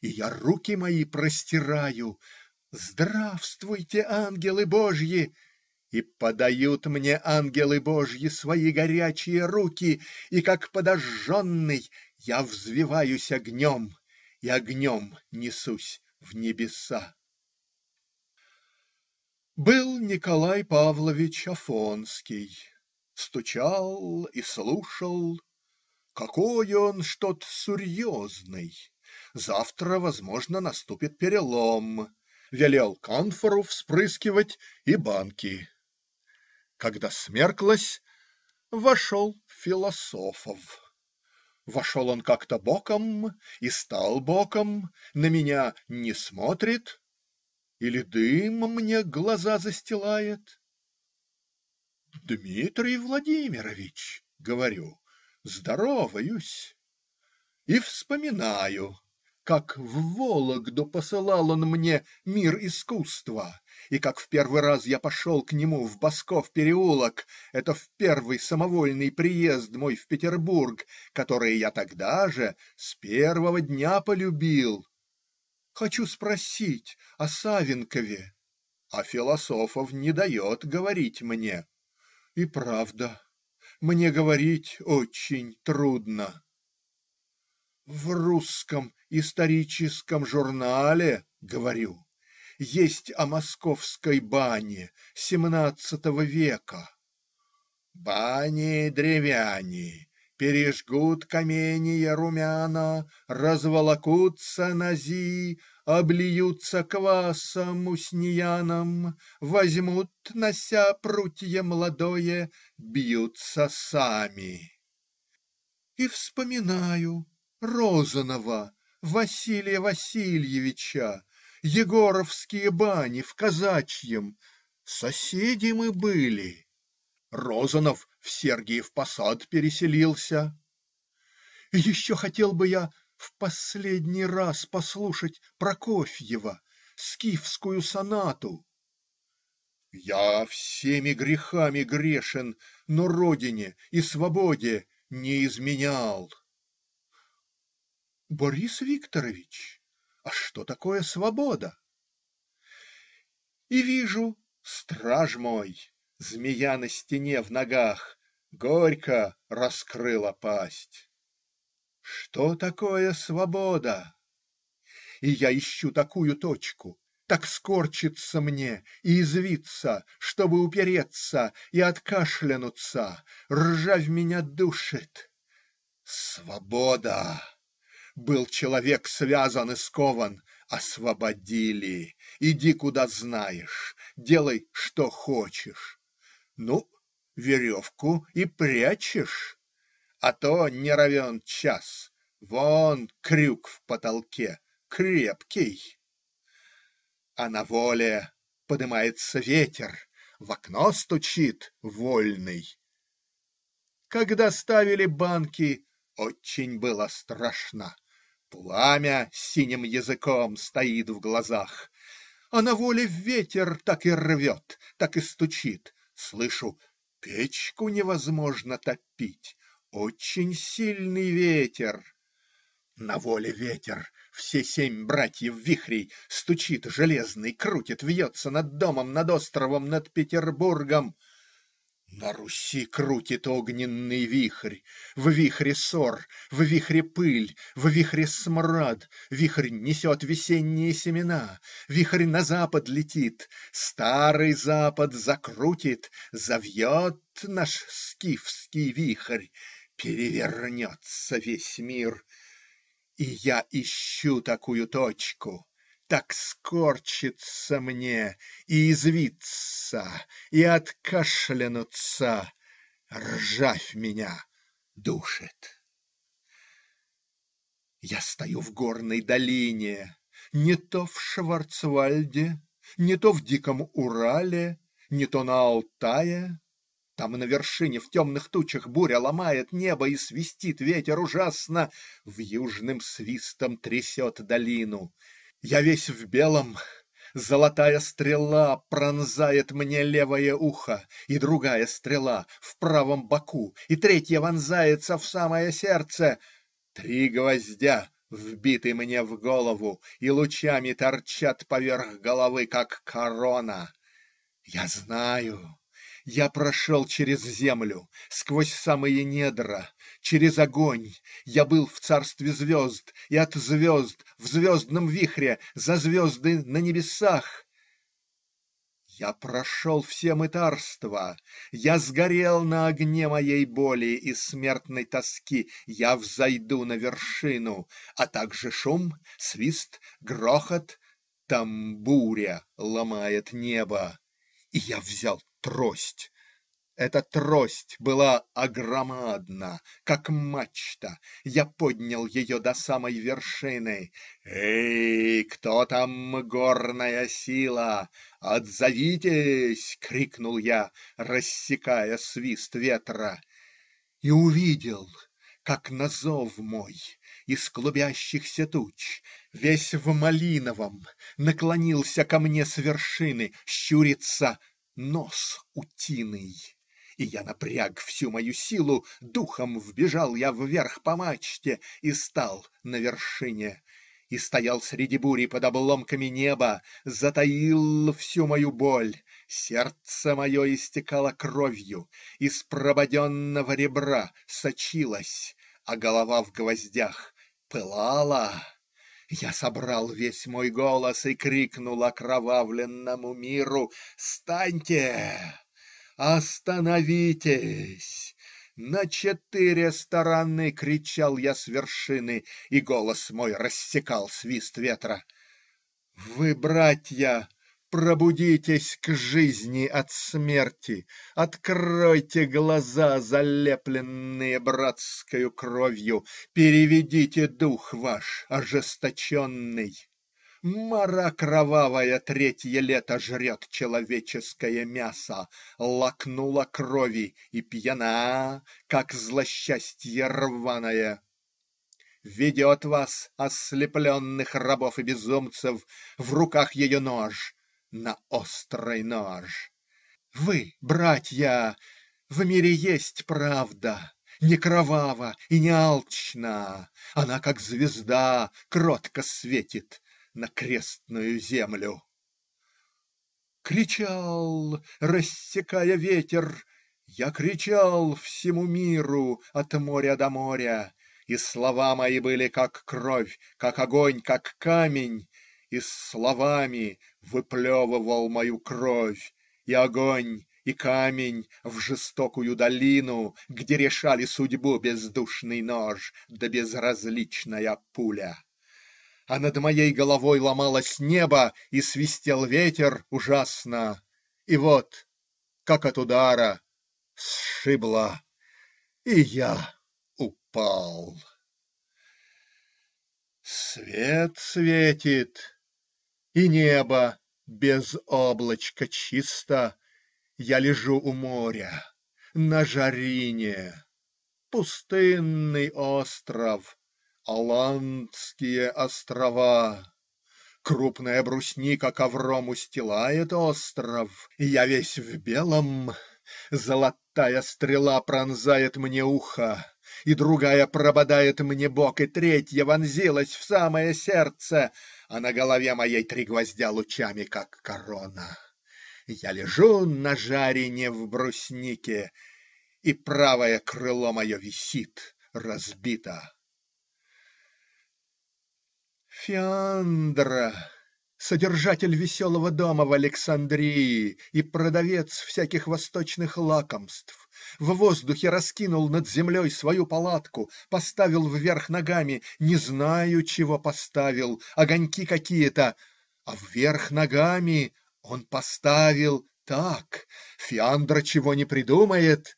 и я руки мои простираю "Здравствуйте, ангелы божьи!" и подают мне ангелы божьи свои горячие руки, и, как подожженный, я взвиваюсь огнем и огнем несусь в небеса. Был Николай Павлович Афонский. Стучал и слушал. Какой он что-то сурьезный! Завтра, возможно, наступит перелом, велел конфору вспрыскивать и банки. Когда смерклось, вошел Философов. Вошел он как-то боком и стал боком, на меня не смотрит или дым мне глаза застилает. "Дмитрий Владимирович", говорю, здороваюсь. И вспоминаю, как в Вологду посылал он мне "Мир искусства" и как в первый раз я пошел к нему в Босков переулок (это в первый самовольный приезд мой в Петербург, который я тогда же, с первого дня, полюбил). Хочу спросить о Савенкове, а Философов не дает говорить мне. И правда, мне говорить очень трудно в "Русском историческом журнале, говорю, есть о московской бане семнадцатого века: "Бани древяни пережгут каменья румяна, разволокутся нази, облиются квасом уснияном, возьмут, нося прутье младое, бьются сами". И вспоминаю Розанова Василия Васильевича, егоровские бани в Казачьем, соседи мы были (Розанов в Сергиев Посад переселился). Еще хотел бы я в последний раз послушать Прокофьева, скифскую сонату. Я всеми грехами грешен, но родине и свободе не изменял. – Борис Викторович, а что такое свобода? И вижу страж мой, змея на стене в ногах, горько раскрыла пасть. Что такое свобода? И я ищу такую точку, так скорчится мне и извиться, чтобы упереться и откашлянуться. Ржавь меня душит. Свобода! Был человек связан и скован освободили. Иди, куда знаешь. Делай, что хочешь. Ну, веревку и прячешь. А то не равен час. Вон крюк в потолке. Крепкий. А на воле поднимается ветер. В окно стучит вольный. Когда ставили банки, очень было страшно. Пламя синим языком стоит в глазах, а на воле ветер так и рвет, так и стучит. Слышу: печку невозможно топить, очень сильный ветер. На воле ветер, все семь братьев вихрей, стучит железный, крутит, вьется над домом, над островом, над Петербургом. На Руси крутит огненный вихрь, в вихре сор, в вихре пыль, в вихре смрад, вихрь несет весенние семена, вихрь на запад летит, старый запад закрутит, завьет наш скифский вихрь, перевернется весь мир. И я ищу такую точку так скорчится мне и извиться, и откашлянуться. Ржавь меня душит. Я стою в горной долине, не то в Шварцвальде, не то в диком Урале, не то на Алтае. Там на вершине в темных тучах буря ломает небо и свистит ветер ужасно, в южным свистом трясет долину. Я весь в белом, золотая стрела пронзает мне левое ухо, и другая стрела в правом боку, и третья вонзается в самое сердце. Три гвоздя вбиты мне в голову и лучами торчат поверх головы, как корона. Я знаю, я прошел через землю, сквозь самые недра через огонь, я был в царстве звезд и от звезд, в звездном вихре, за звезды на небесах, я прошел все мытарства, я сгорел на огне моей боли и смертной тоски, я взойду на вершину, а также шум, свист, грохот, там буря ломает небо. И я взял трость эта трость была огромадна, как мачта, я поднял ее до самой вершины. "Эй, кто там горная сила? Отзовитесь! крикнул я, рассекая свист ветра. И увидел, как на зов мой из клубящихся туч, весь в малиновом, наклонился ко мне с вершины, щурится нос утиный и я напряг всю мою силу, духом вбежал я вверх по мачте и стал на вершине, и стоял среди бури под обломками неба, затаил всю мою боль, сердце мое истекало кровью, из прободенного ребра сочилась, а голова в гвоздях пылала. Я собрал весь мой голос и крикнул окровавленному миру: "Станьте! Остановитесь!" на четыре стороны кричал я с вершины, и голос мой рассекал свист ветра: "Вы, братья, пробудитесь к жизни от смерти, откройте глаза, залепленные братскою кровью, переведите дух ваш ожесточенный. Мара кровавая третье лето жрет человеческое мясо, лакнула крови и пьяна, как злосчастье рваная, ведет вас, ослепленных рабов и безумцев, в руках ее нож, на острый нож. Вы, братья, в мире есть правда, не кровава и не алчна. Она, как звезда, кротко светит на крестную землю!" Кричал, рассекая ветер, я кричал всему миру, от моря до моря, и слова мои были как кровь, как огонь, как камень, и словами выплевывал мою кровь и огонь и камень в жестокую долину, где решали судьбу бездушный нож да безразличная пуля а над моей головой ломалось небо и свистел ветер ужасно, и вот, как от удара, сшибло, и я упал. Свет светит, и небо без облачка чисто. Я лежу у моря, на жарине. Пустынный остров, Аландские острова, крупная брусника ковром устилает остров, и я весь в белом, золотая стрела пронзает мне ухо, и другая прободает мне бок, и третья вонзилась в самое сердце, а на голове моей три гвоздя лучами, как корона. Я лежу на жарине в бруснике, и правое крыло мое висит, разбито. Феандра, содержатель веселого дома в Александрии и продавец всяких восточных лакомств, в воздухе раскинул над землей свою палатку, поставил вверх ногами не знаю чего поставил, огоньки какие-то, а вверх ногами он поставил так Фиандра чего не придумает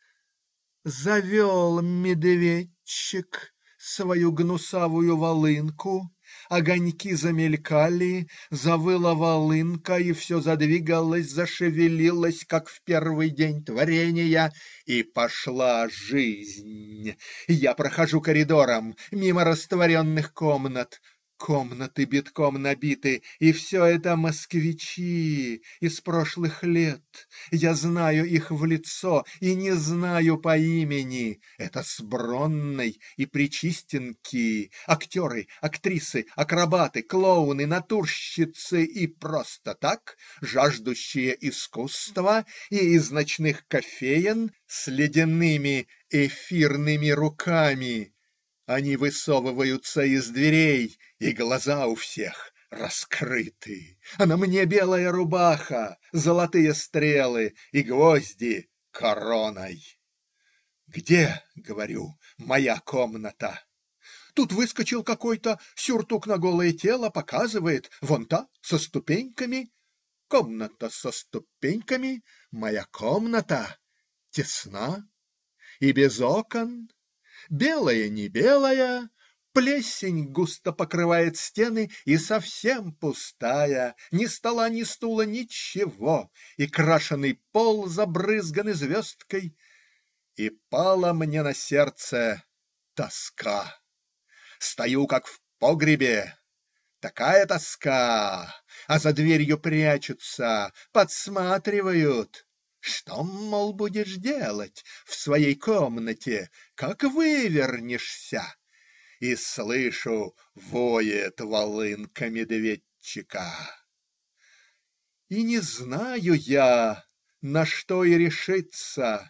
завел медведчик свою гнусавую волынку огоньки замелькали, завыла волынка, и все задвигалось, зашевелилось, как в первый день творения, и пошла жизнь. Я прохожу коридором, мимо растворенных комнат. Комнаты битком набиты, и все это москвичи из прошлых лет. Я знаю их в лицо и не знаю по имени. Это с и Пречистенки, актеры, актрисы, акробаты, клоуны, натурщицы и просто так, жаждущие искусства и из ночных кофеен с ледяными эфирными руками. Они высовываются из дверей, и глаза у всех раскрыты, а на мне белая рубаха, золотые стрелы и гвозди короной. "Где, говорю, моя комната?" Тут выскочил какой-то, сюртук на голое тело, показывает: вон та, со ступеньками. Комната со ступеньками, моя комната, тесна и без окон белое не белая, плесень густо покрывает стены и совсем пустая, ни стола, ни стула, ничего, и крашеный пол забрызган звездкой, и пала мне на сердце тоска. Стою, как в погребе. Такая тоска, а за дверью прячутся, подсматривают. Что, мол, будешь делать в своей комнате, как вывернешься?" И слышу, воет волынка медведчика. И не знаю я, на что и решиться,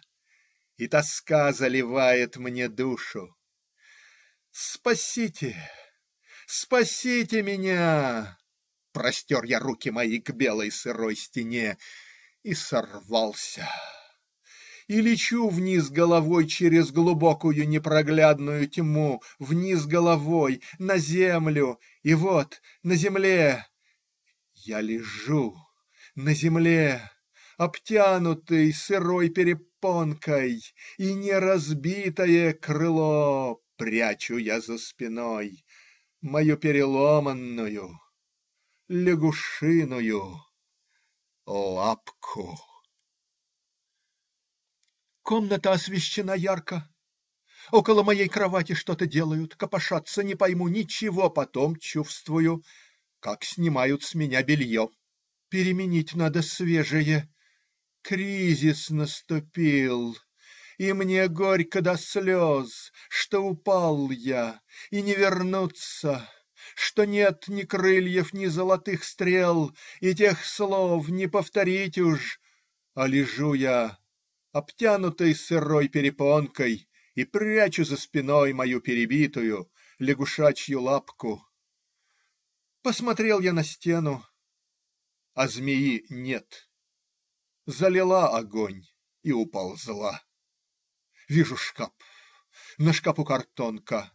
и тоска заливает мне душу. "Спасите, спасите меня!" Простер я руки мои к белой сырой стене. И сорвался, и лечу вниз головой через глубокую непроглядную тьму, вниз головой, на землю, и вот на земле я лежу, на земле, обтянутый сырой перепонкой, и неразбитое крыло прячу я за спиной, мою переломанную, лягушиную лапку. Комната освещена ярко. Около моей кровати что-то делают, копошатся, не пойму ничего, потом чувствую, как снимают с меня белье. Переменить надо свежее. Кризис наступил, и мне горько до слез, что упал я, и не вернуться что нет ни крыльев, ни золотых стрел, и тех слов не повторить уж, а лежу я, обтянутый сырой перепонкой, и прячу за спиной мою перебитую лягушачью лапку. Посмотрел я на стену, а змеи нет. Залила огонь и уползла. Вижу шкаф. На шкафу картонка.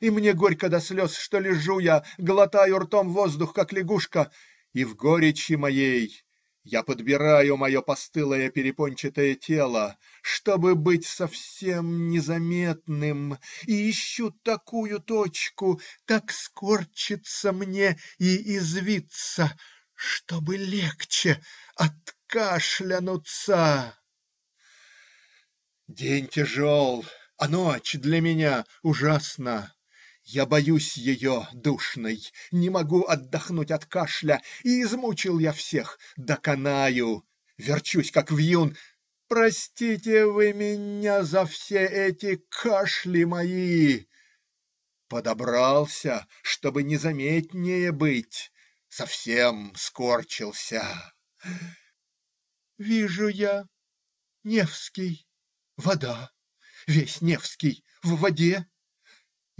И мне горько до слез, что лежу я, глотаю ртом воздух, как лягушка, и в горечи моей я подбираю мое постылое перепончатое тело, чтобы быть совсем незаметным, и ищу такую точку, так скорчиться мне и извиться, чтобы легче откашлянуться. День тяжел, а ночь для меня ужасна. Я боюсь ее, душной, не могу отдохнуть от кашля, и измучил я всех, доконаю, верчусь как вьюн. Простите вы меня за все эти кашли мои. Подобрался, чтобы незаметнее быть, совсем скорчился. Вижу я Невский, вода, весь Невский в воде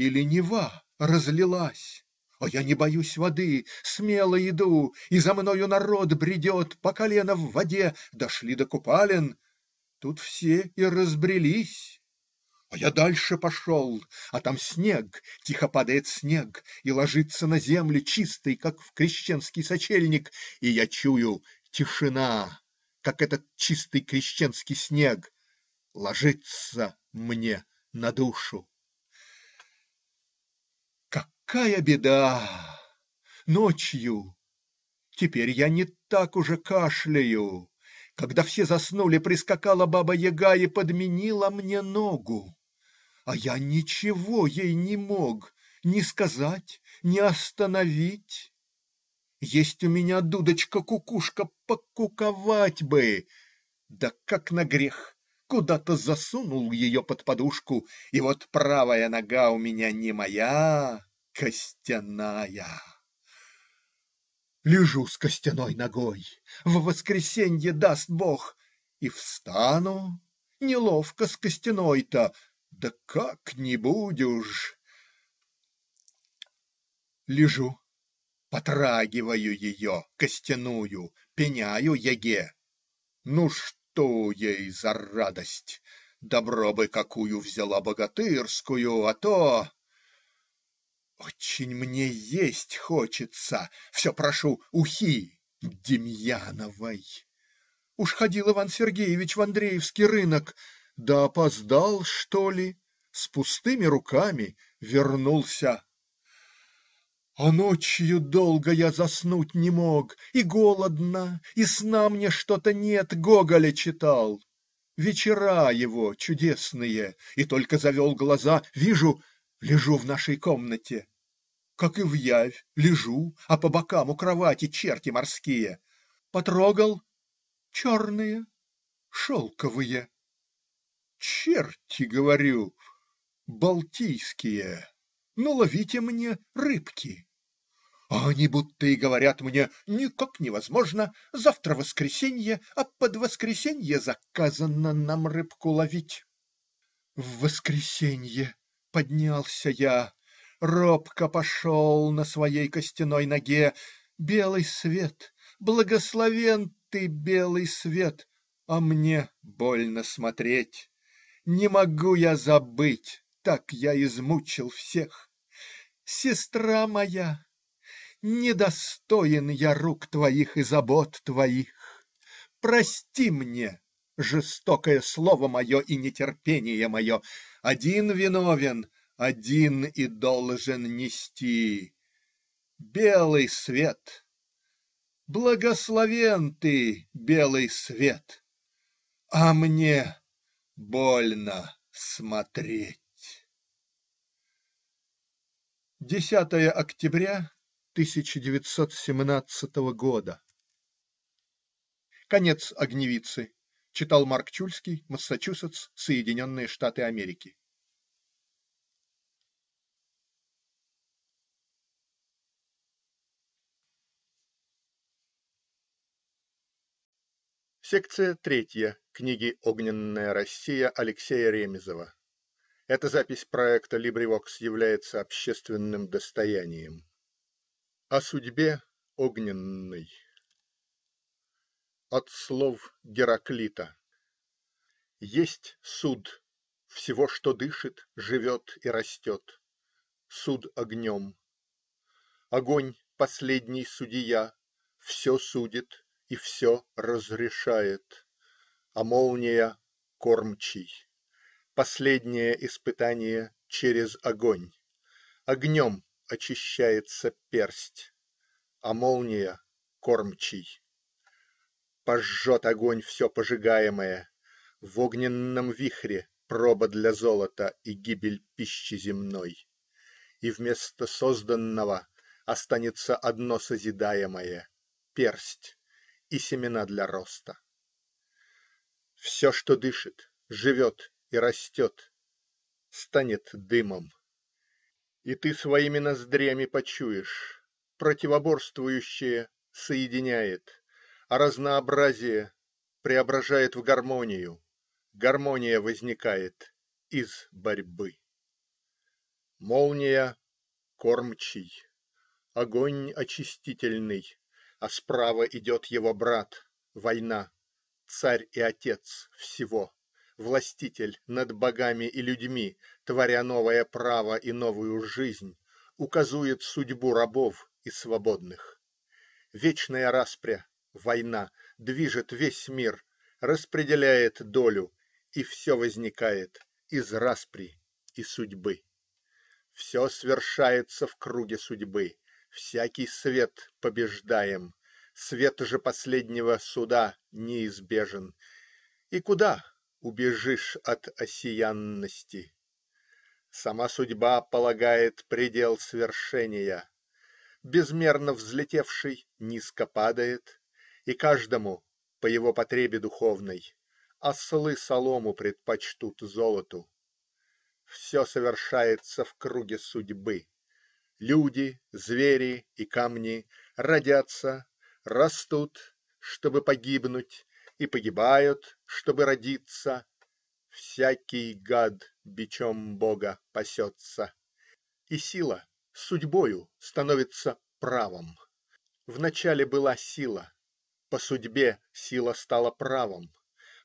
или Нева разлилась, а я не боюсь воды, смело иду, и за мною народ бредет, по колено в воде, дошли до купалин, тут все и разбрелись, а я дальше пошел, а там снег, тихо падает снег и ложится на землю, чистый, как в крещенский сочельник, и я чую тишина, как этот чистый крещенский снег ложится мне на душу. Какая беда ночью!" Теперь я не так уже кашляю. Когда все заснули, прискакала баба-яга и подменила мне ногу, а я ничего ей не мог ни сказать, ни остановить. Есть у меня дудочка-кукушка, покуковать бы, да как на грех куда-то засунул ее под подушку, и вот правая нога у меня не моя Костяная!" Лежу с костяной ногой, в воскресенье, даст бог, и встану, неловко с костяной-то, да как не будешь. Лежу, потрагиваю ее, костяную, пеняю яге: "Ну, что ей за радость! Добро бы какую взяла богатырскую, а то. Очень мне есть хочется, все прошу ухи Демьяновой. Уж ходил Иван Сергеевич в Андреевский рынок, да опоздал, что ли, с пустыми руками вернулся. А ночью долго я заснуть не мог, и голодно, и сна мне что-то нет, Гоголя читал. Вечера его чудесные, и только завел глаза, вижу, лежу в нашей комнате как и в явь, лежу, а по бокам у кровати черти морские. Потрогал черные, шелковые. Черти, говорю, балтийские, ну, ловите мне рыбки. А они будто и говорят мне: никак невозможно, завтра воскресенье, а под воскресенье заказано нам рыбку ловить. В воскресенье поднялся я робко пошел на своей костяной ноге. Белый свет! Благословен ты, белый свет! А мне больно смотреть. Не могу я забыть, так я измучил всех. Сестра моя! Недостоин я рук твоих и забот твоих. Прости мне жестокое слово мое и нетерпение мое. Один виновен один и должен нести Белый свет. Благословен ты, белый свет, А мне больно смотреть. 10 октября 1917 года. Конец "Огневицы". Читал Марк Чульский, Массачусетс, Соединенные Штаты Америки. Секция третья книги "Огненная Россия" Алексея Ремезова Эта запись проекта LibriVox является общественным достоянием. О судьбе огненной От слов Гераклита Есть суд всего, что дышит, живет и растет. Суд огнем. Огонь последний судья. Все судит и все разрешает, а молния кормчий. Последнее испытание через огонь. Огнем очищается персть, а молния кормчий. Пожжет огонь все пожигаемое. В огненном вихре проба для золота и гибель пищи земной. И вместо созданного останется одно созидаемое персть и семена для роста. Все, что дышит, живет и растет, станет дымом, и ты своими ноздрями почуешь: противоборствующее соединяет, а разнообразие преображает в гармонию, гармония возникает из борьбы. Молния кормчий, огонь очистительный а справа идет его брат война, царь и отец всего, властитель над богами и людьми, творя новое право и новую жизнь, указует судьбу рабов и свободных. Вечная распря, война, движет весь мир, распределяет долю, и все возникает из распри и судьбы. Все свершается в круге судьбы Всякий свет побеждаем, свет же последнего суда неизбежен, и куда убежишь от осиянности? Сама судьба полагает предел свершения. Безмерно взлетевший низко падает, и каждому по его потребе духовной ослы солому предпочтут золоту. Все совершается в круге судьбы люди, звери и камни родятся, растут, чтобы погибнуть, и погибают, чтобы родиться всякий гад бичом Бога пасется, и сила судьбою становится правом. Вначале была сила, по судьбе сила стала правом,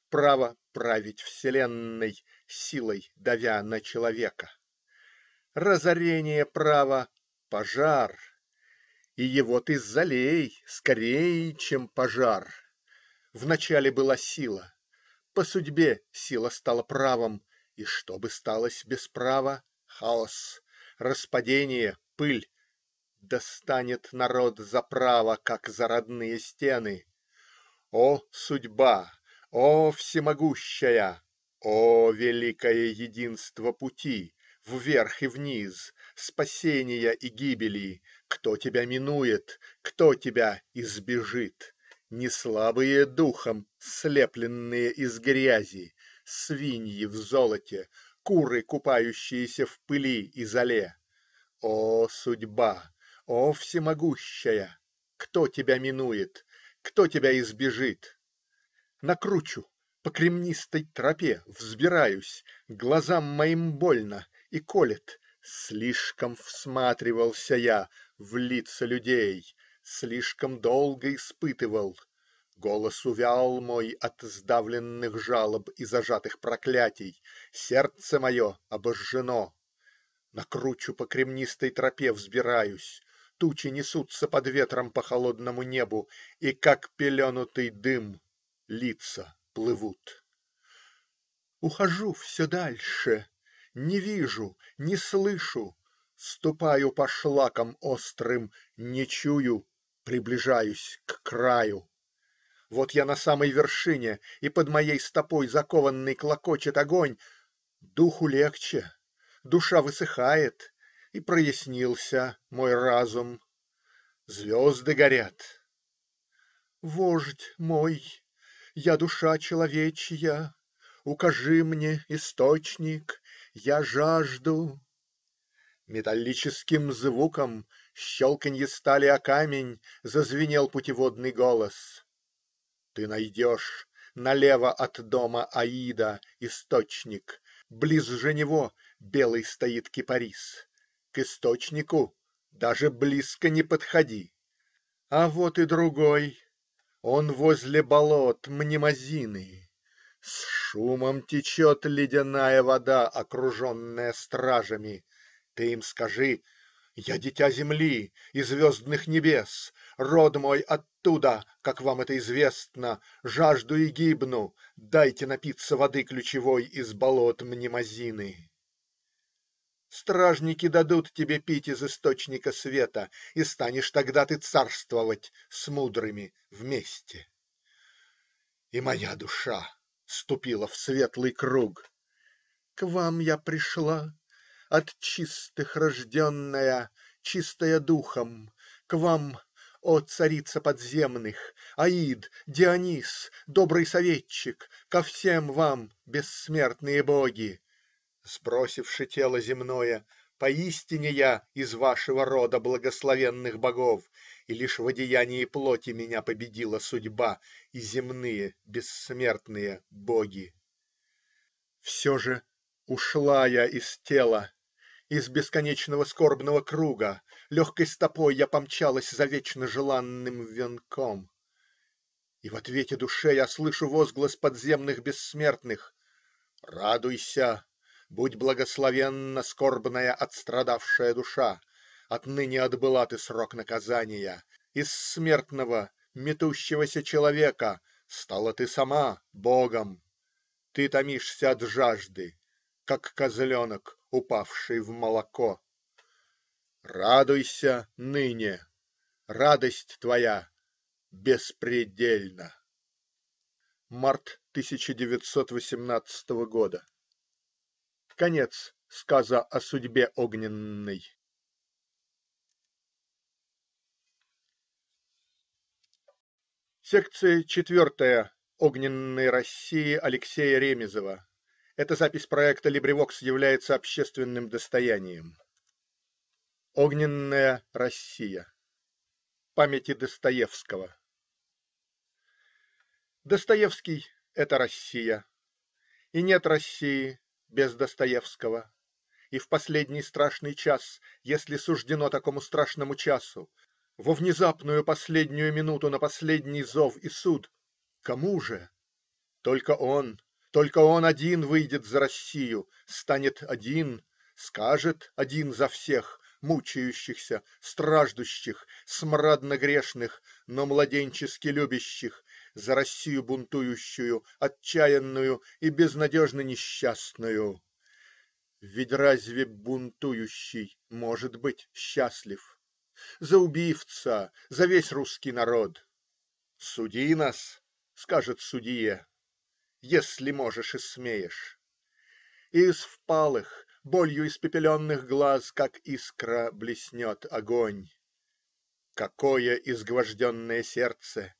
право править вселенной, силой давя на человека. Разорение права пожар, и его ты залей скорей, чем пожар. Вначале была сила. По судьбе сила стала правом, и что бы сталось без права? Хаос, распадение, пыль. достанет народ за право, как за родные стены. О судьба! О всемогущая! О великое единство пути, вверх и вниз! спасения и гибели, кто тебя минует, кто тебя избежит, не слабые духом, слепленные из грязи, свиньи в золоте, куры, купающиеся в пыли и золе. О судьба, о всемогущая, кто тебя минует, кто тебя избежит? Накручу по кремнистой тропе взбираюсь, глазам моим больно и колет Слишком всматривался я в лица людей, слишком долго испытывал голос увял мой от сдавленных жалоб и зажатых проклятий, сердце мое обожжено. На кручу по кремнистой тропе взбираюсь тучи несутся под ветром по холодному небу, и, как пеленутый дым, лица плывут. Ухожу все дальше не вижу, не слышу, ступаю по шлакам острым, не чую, приближаюсь к краю вот я на самой вершине, и под моей стопой закованный клокочет огонь духу легче, душа высыхает, и прояснился мой разум. Звезды горят. Вождь мой, я душа человечья, укажи мне источник я жажду!" Металлическим звуком, щелканье стали о камень, зазвенел путеводный голос: "Ты найдешь налево от дома Аида источник близ же него белый стоит кипарис к источнику даже близко не подходи. А вот и другой. Он возле болот Мнемозины с шумом течет ледяная вода, окруженная стражами. Ты им скажи: я дитя земли и звездных небес. Род мой оттуда, как вам это известно. Жажду и гибну. Дайте напиться воды ключевой из болот Мнемозины. Стражники дадут тебе пить из источника света, и станешь тогда ты царствовать с мудрыми вместе. И моя душа ступила в светлый круг, К вам я пришла, от чистых рожденная, чистая духом, К вам, о царица подземных, Аид, Дионис, добрый советчик, Ко всем вам, бессмертные боги! Сбросивши тело земное, поистине я из вашего рода благословенных богов и лишь в одеянии плоти меня победила судьба и земные бессмертные боги. Все же ушла я из тела, из бесконечного скорбного круга, легкой стопой я помчалась за вечно желанным венком. И в ответе душе я слышу возглас подземных бессмертных: "Радуйся, будь благословенна скорбная отстрадавшая душа! Отныне отбыла ты срок наказания из смертного, метущегося человека стала ты сама богом ты томишься от жажды, как козленок, упавший в молоко. Радуйся ныне, радость твоя беспредельна. Март 1918 года. Конец сказа о судьбе огненной. Секция четвертая "Огненной России" Алексея Ремезова Эта запись проекта "Либревокс" является общественным достоянием. "Огненная Россия" Памяти Достоевского Достоевский это Россия. И нет России без Достоевского. И в последний страшный час, если суждено такому страшному часу во внезапную последнюю минуту, на последний зов и суд. Кому же? Только он, только он один выйдет за Россию, станет один, скажет один за всех мучающихся, страждущих, смрадно-грешных, но младенчески любящих, за Россию бунтующую, отчаянную и безнадежно несчастную. Ведь разве бунтующий может быть счастлив? за убивца, за весь русский народ. "Суди нас, скажет судье, если можешь и смеешь". И из впалых, болью испепеленных глаз, как искра, блеснет огонь. Какое изгвожденное сердце!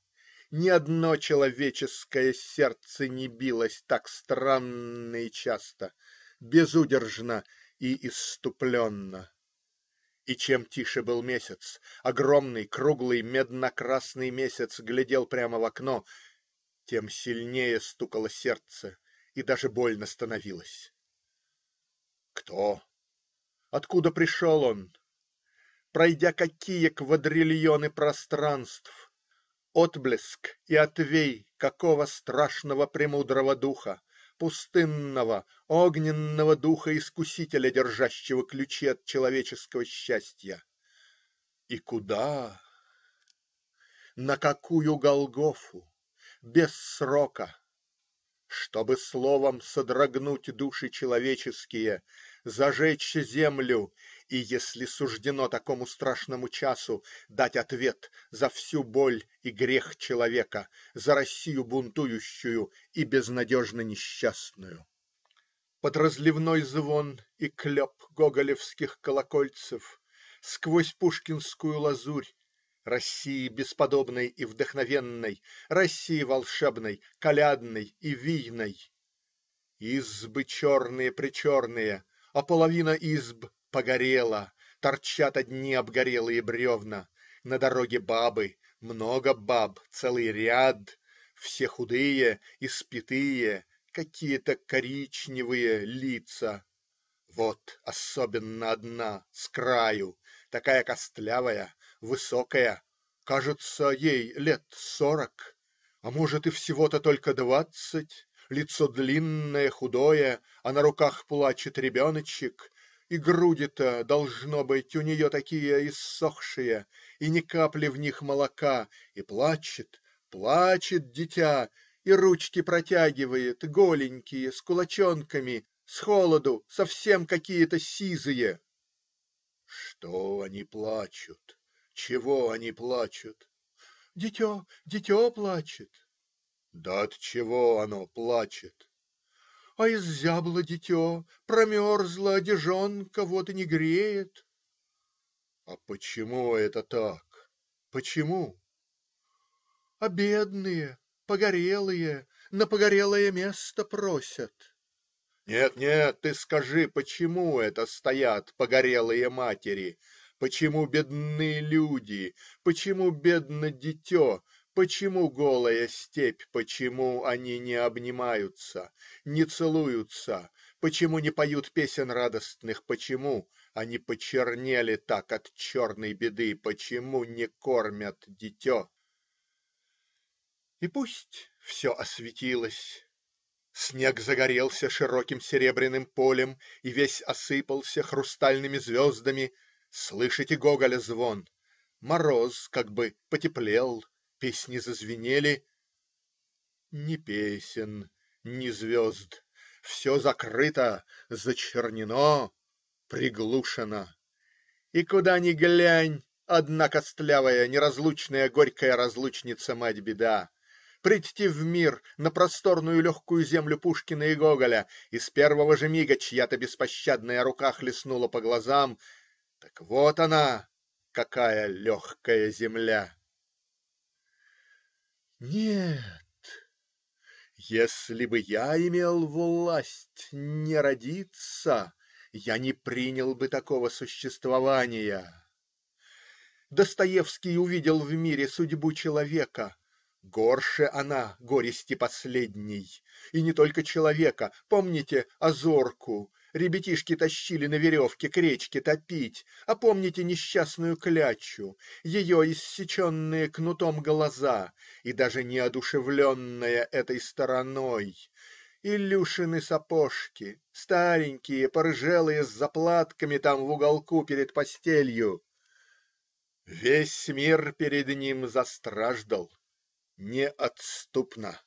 Ни одно человеческое сердце не билось так странно и часто, безудержно и иступленно. И чем тише был месяц, огромный, круглый, медно-красный месяц глядел прямо в окно, тем сильнее стукало сердце и даже больно становилось. Кто? Откуда пришел он? Пройдя какие квадриллионы пространств? Отблеск и отвей какого страшного премудрого духа? пустынного, огненного духа искусителя, держащего ключи от человеческого счастья. И куда? На какую Голгофу? Без срока. Чтобы словом содрогнуть души человеческие, зажечь землю и если суждено такому страшному часу дать ответ за всю боль и грех человека, за Россию бунтующую и безнадежно несчастную. Под разливной звон и клеп гоголевских колокольцев, сквозь пушкинскую лазурь, России бесподобной и вдохновенной, России волшебной, колядной и вийной. Избы черные-пречерные, а половина изб Погорело, торчат одни обгорелые бревна. На дороге бабы. Много баб, целый ряд. Все худые, испитые. Какие-то коричневые лица. Вот особенно одна, с краю. Такая костлявая, высокая. Кажется, ей лет сорок. А может, и всего-то только двадцать. Лицо длинное, худое, а на руках плачет ребеночек и груди-то, должно быть, у нее такие иссохшие, и ни капли в них молока, и плачет, плачет дитя, и ручки протягивает, голенькие, с кулачонками, с холоду совсем какие-то сизые. "Что они плачут? Чего они плачут?" "Дитё, дитё плачет". "Да от чего оно плачет? а иззябло дитё, промерзла одежонка, вот и не греет. А почему это так, почему? А бедные, погорелые, на погорелое место просят. Нет, нет, ты скажи, почему это стоят погорелые матери? Почему бедные люди? Почему бедно дитё? Почему голая степь, почему они не обнимаются, не целуются, почему не поют песен радостных, почему они почернели так от черной беды, почему не кормят дитё?" И пусть все осветилось. Снег загорелся широким серебряным полем и весь осыпался хрустальными звездами. Слышите гоголя звон. Мороз как бы потеплел. Песни зазвенели ни песен, ни звезд, все закрыто, зачернено, приглушено, и куда ни глянь одна костлявая, неразлучная, горькая разлучница-мать-беда прийти в мир, на просторную легкую землю Пушкина и Гоголя, и с первого же мига чья-то беспощадная рука хлестнула по глазам. Так вот она, какая легкая земля! Нет, если бы я имел власть не родиться, я не принял бы такого существования. Достоевский увидел в мире судьбу человека горше она горести последней и не только человека помните "Озорку" Ребятишки тащили на веревке к речке топить, а помните несчастную клячу, ее иссеченные кнутом глаза и даже неодушевленная этой стороной, Илюшины сапожки, старенькие, порыжелые, с заплатками, там в уголку перед постелью. Весь мир перед ним застраждал. Неотступно.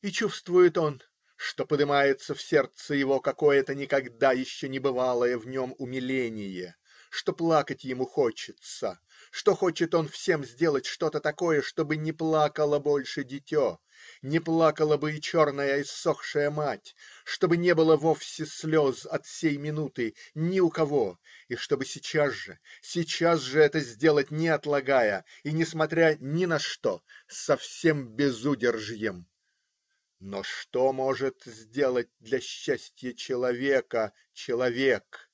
И чувствует он что подымается в сердце его какое-то никогда еще не бывалое в нем умиление, что плакать ему хочется, что хочет он всем сделать что-то такое, чтобы не плакало больше дитё, не плакала бы и черная иссохшая мать, чтобы не было вовсе слез от сей минуты ни у кого и чтобы сейчас же, сейчас же это сделать не отлагая и несмотря ни на что, совсем всем безудержьем. Но что может сделать для счастья человека человек?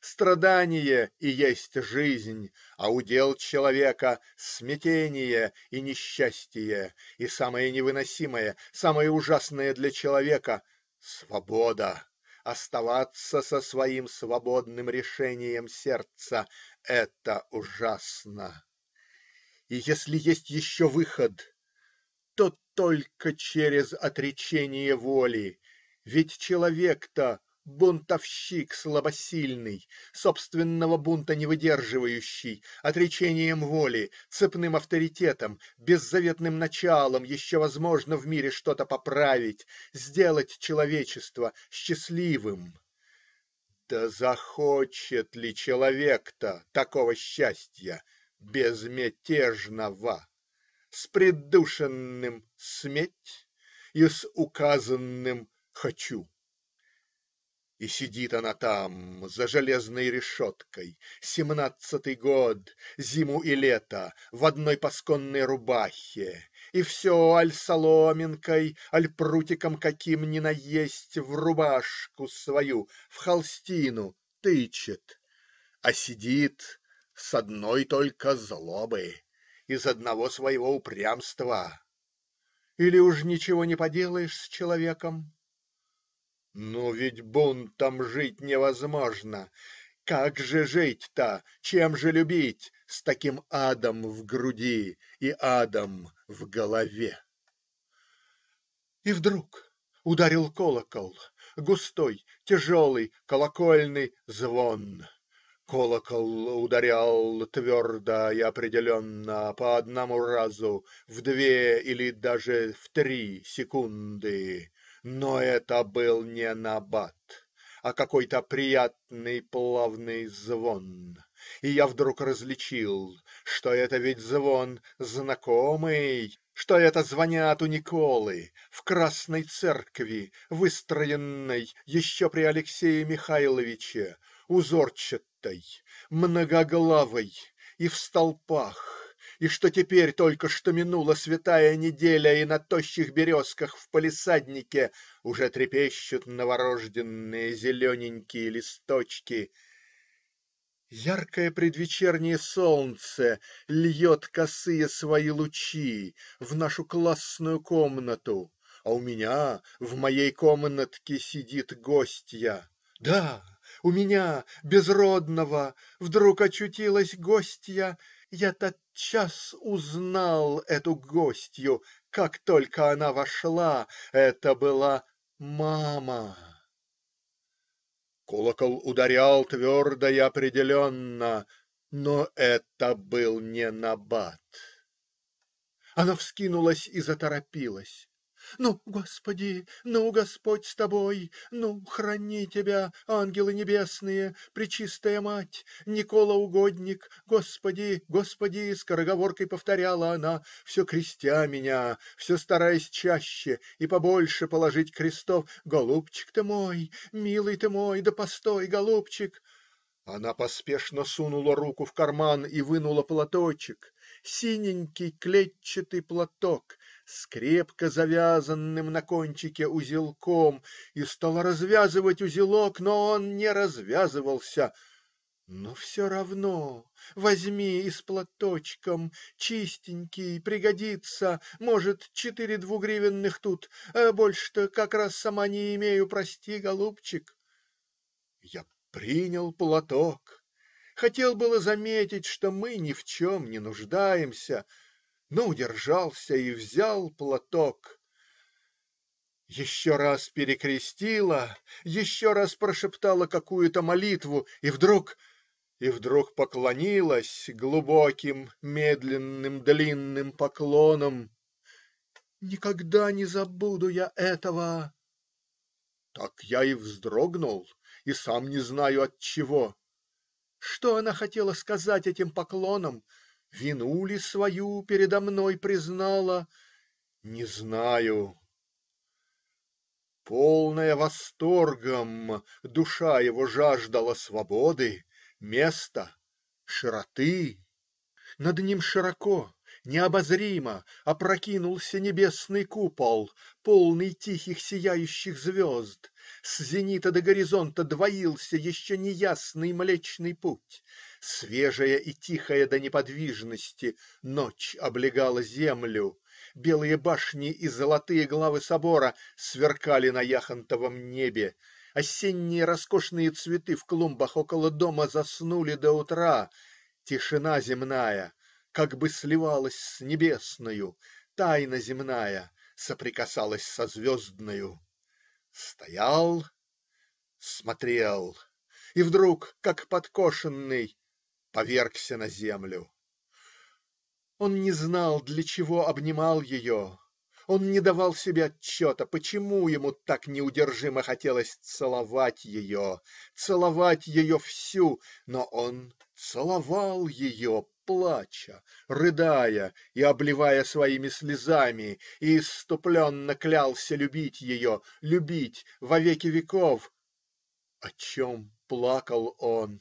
Страдание и есть жизнь, а удел человека смятение и несчастье. и самое невыносимое, самое ужасное для человека свобода, оставаться со своим свободным решением сердца это ужасно. И если есть еще выход то только через отречение воли, ведь человек-то бунтовщик слабосильный, собственного бунта не выдерживающий, отречением воли, цепным авторитетом, беззаветным началом еще возможно в мире что-то поправить, сделать человечество счастливым. Да захочет ли человек-то такого счастья, безмятежного? С придушенным "сметь" и с указанным "хочу". И сидит она там, за железной решеткой, семнадцатый год, зиму и лето, в одной пасконной рубахе, и все аль соломинкой, аль прутиком каким ни наесть в рубашку свою, в холстину тычет, а сидит с одной только злобы из одного своего упрямства. Или уж ничего не поделаешь с человеком? Но ведь бунтом жить невозможно. Как же жить-то, чем же любить с таким адом в груди и адом в голове? И вдруг ударил колокол, густой, тяжелый, колокольный звон. Колокол ударял твердо и определенно, по одному разу в две или даже в три секунды, но это был не набат, а какой-то приятный плавный звон, и я вдруг различил, что это ведь звон знакомый, что это звонят у Николы в красной церкви, выстроенной еще при Алексее Михайловиче узорчатой, многоглавой и в столпах, и что теперь только что минула Святая неделя, и на тощих березках в палисаднике уже трепещут новорожденные зелененькие листочки. Яркое предвечернее солнце льет косые свои лучи в нашу классную комнату, а у меня, в моей комнатке, сидит гостья. Да! у меня, безродного, вдруг очутилась гостья, я тотчас узнал эту гостью, как только она вошла это была мама. Колокол ударял твердо и определенно, но это был не набат. Она вскинулась и заторопилась. Ну, Господи, ну, господь с тобой, ну, храни тебя, ангелы небесные, пречистая мать, Никола угодник, Господи, Господи, скороговоркой повторяла она, все крестя меня, все стараясь чаще и побольше положить крестов. "Голубчик ты мой, милый ты мой, да постой, голубчик. Она поспешно сунула руку в карман и вынула платочек синенький клетчатый платок с крепко завязанным на кончике узелком и стала развязывать узелок, но он не развязывался. Но все равно, возьми и с платочком, чистенький, пригодится, может, четыре двугривенных тут, э, больше-то как раз сама не имею, прости, голубчик". Я принял платок, хотел было заметить, что мы ни в чем не нуждаемся но удержался и взял платок, еще раз перекрестила, еще раз прошептала какую-то молитву и вдруг. и вдруг поклонилась глубоким, медленным, длинным поклоном. Никогда не забуду я этого. Так я и вздрогнул и сам не знаю от чего. Что она хотела сказать этим поклоном? Вину ли свою передо мной признала не знаю. Полная восторгом душа его жаждала свободы, места, широты. Над ним широко, необозримо опрокинулся небесный купол, полный тихих сияющих звезд с зенита до горизонта двоился еще неясный Млечный Путь Свежая и тихая до неподвижности, ночь облегала землю, белые башни и золотые главы собора сверкали на яхонтовом небе, осенние роскошные цветы в клумбах около дома заснули до утра, тишина земная как бы сливалась с небесною, тайна земная соприкасалась со звездною. Стоял, смотрел и вдруг, как подкошенный, повергся на землю. Он не знал, для чего обнимал ее, он не давал себе отчета, почему ему так неудержимо хотелось целовать ее, целовать ее всю, но он целовал ее, плача, рыдая и обливая своими слезами, и исступленно клялся любить ее, любить во веки веков. О чем плакал он?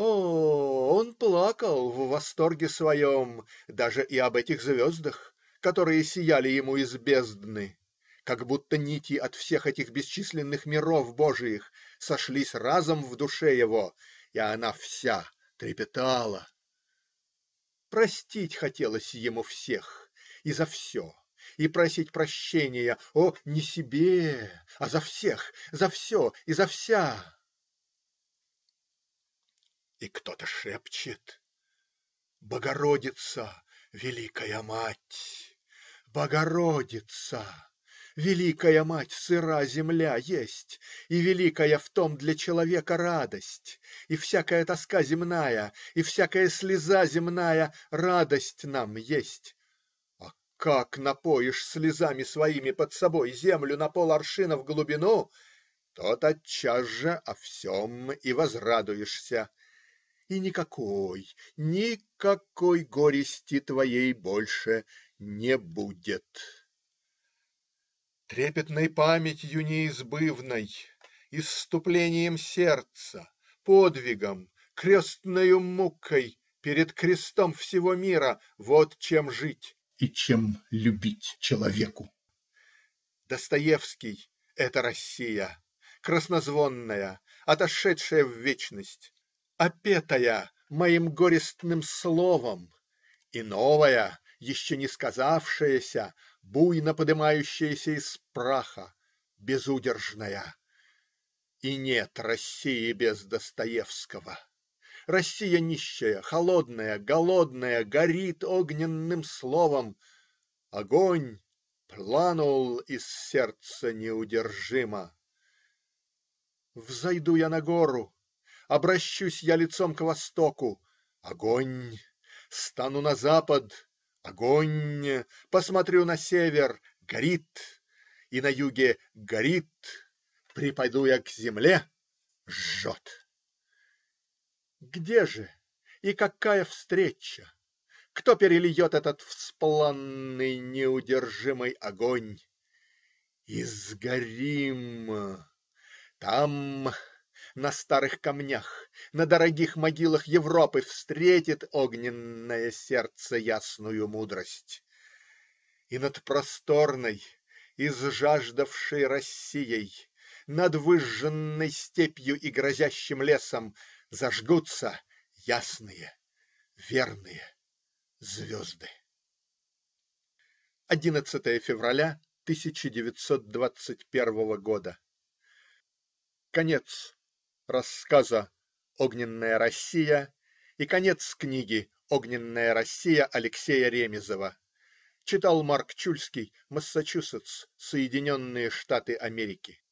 О, он плакал в восторге своем даже и об этих звездах, которые сияли ему из бездны, как будто нити от всех этих бесчисленных миров божиих сошлись разом в душе его, и она вся трепетала. Простить хотелось ему всех и за все и просить прощения, о, не себе, а за всех, за все и за вся. И кто-то шепчет: "Богородица, великая мать! Богородица! Великая мать, сыра земля есть, и великая в том для человека радость, и всякая тоска земная, и всякая слеза земная радость нам есть. А как напоишь слезами своими под собой землю на поларшина в глубину, тот тотчас же о всем и возрадуешься и никакой, никакой горести твоей больше не будет. Трепетной памятью неизбывной, исступлением сердца, подвигом, крестною мукой перед крестом всего мира вот чем жить и чем любить человеку. Достоевский это Россия, краснозвонная, отошедшая в вечность опетая моим горестным словом, и новая, еще не сказавшаяся, буйно подымающаяся из праха, безудержная. И нет России без Достоевского. Россия нищая, холодная, голодная горит огненным словом. Огонь планул из сердца неудержимо. Взойду я на гору. Обращусь я лицом к востоку огонь, стану на запад огонь, посмотрю на север горит, и на юге горит, припаду я к земле жжет. Где же и какая встреча? Кто перельет этот вспланный, неудержимый огонь? И сгорим! Там на старых камнях, на дорогих могилах Европы встретит огненное сердце ясную мудрость, и над просторной, изжаждавшей Россией, над выжженной степью и грозящим лесом зажгутся ясные, верные звезды. 11 февраля 1921 года. Конец. Рассказа "Огненная Россия" и конец книги "Огненная Россия" Алексея Ремезова читал Марк Чульский, Массачусетс, Соединенные Штаты Америки.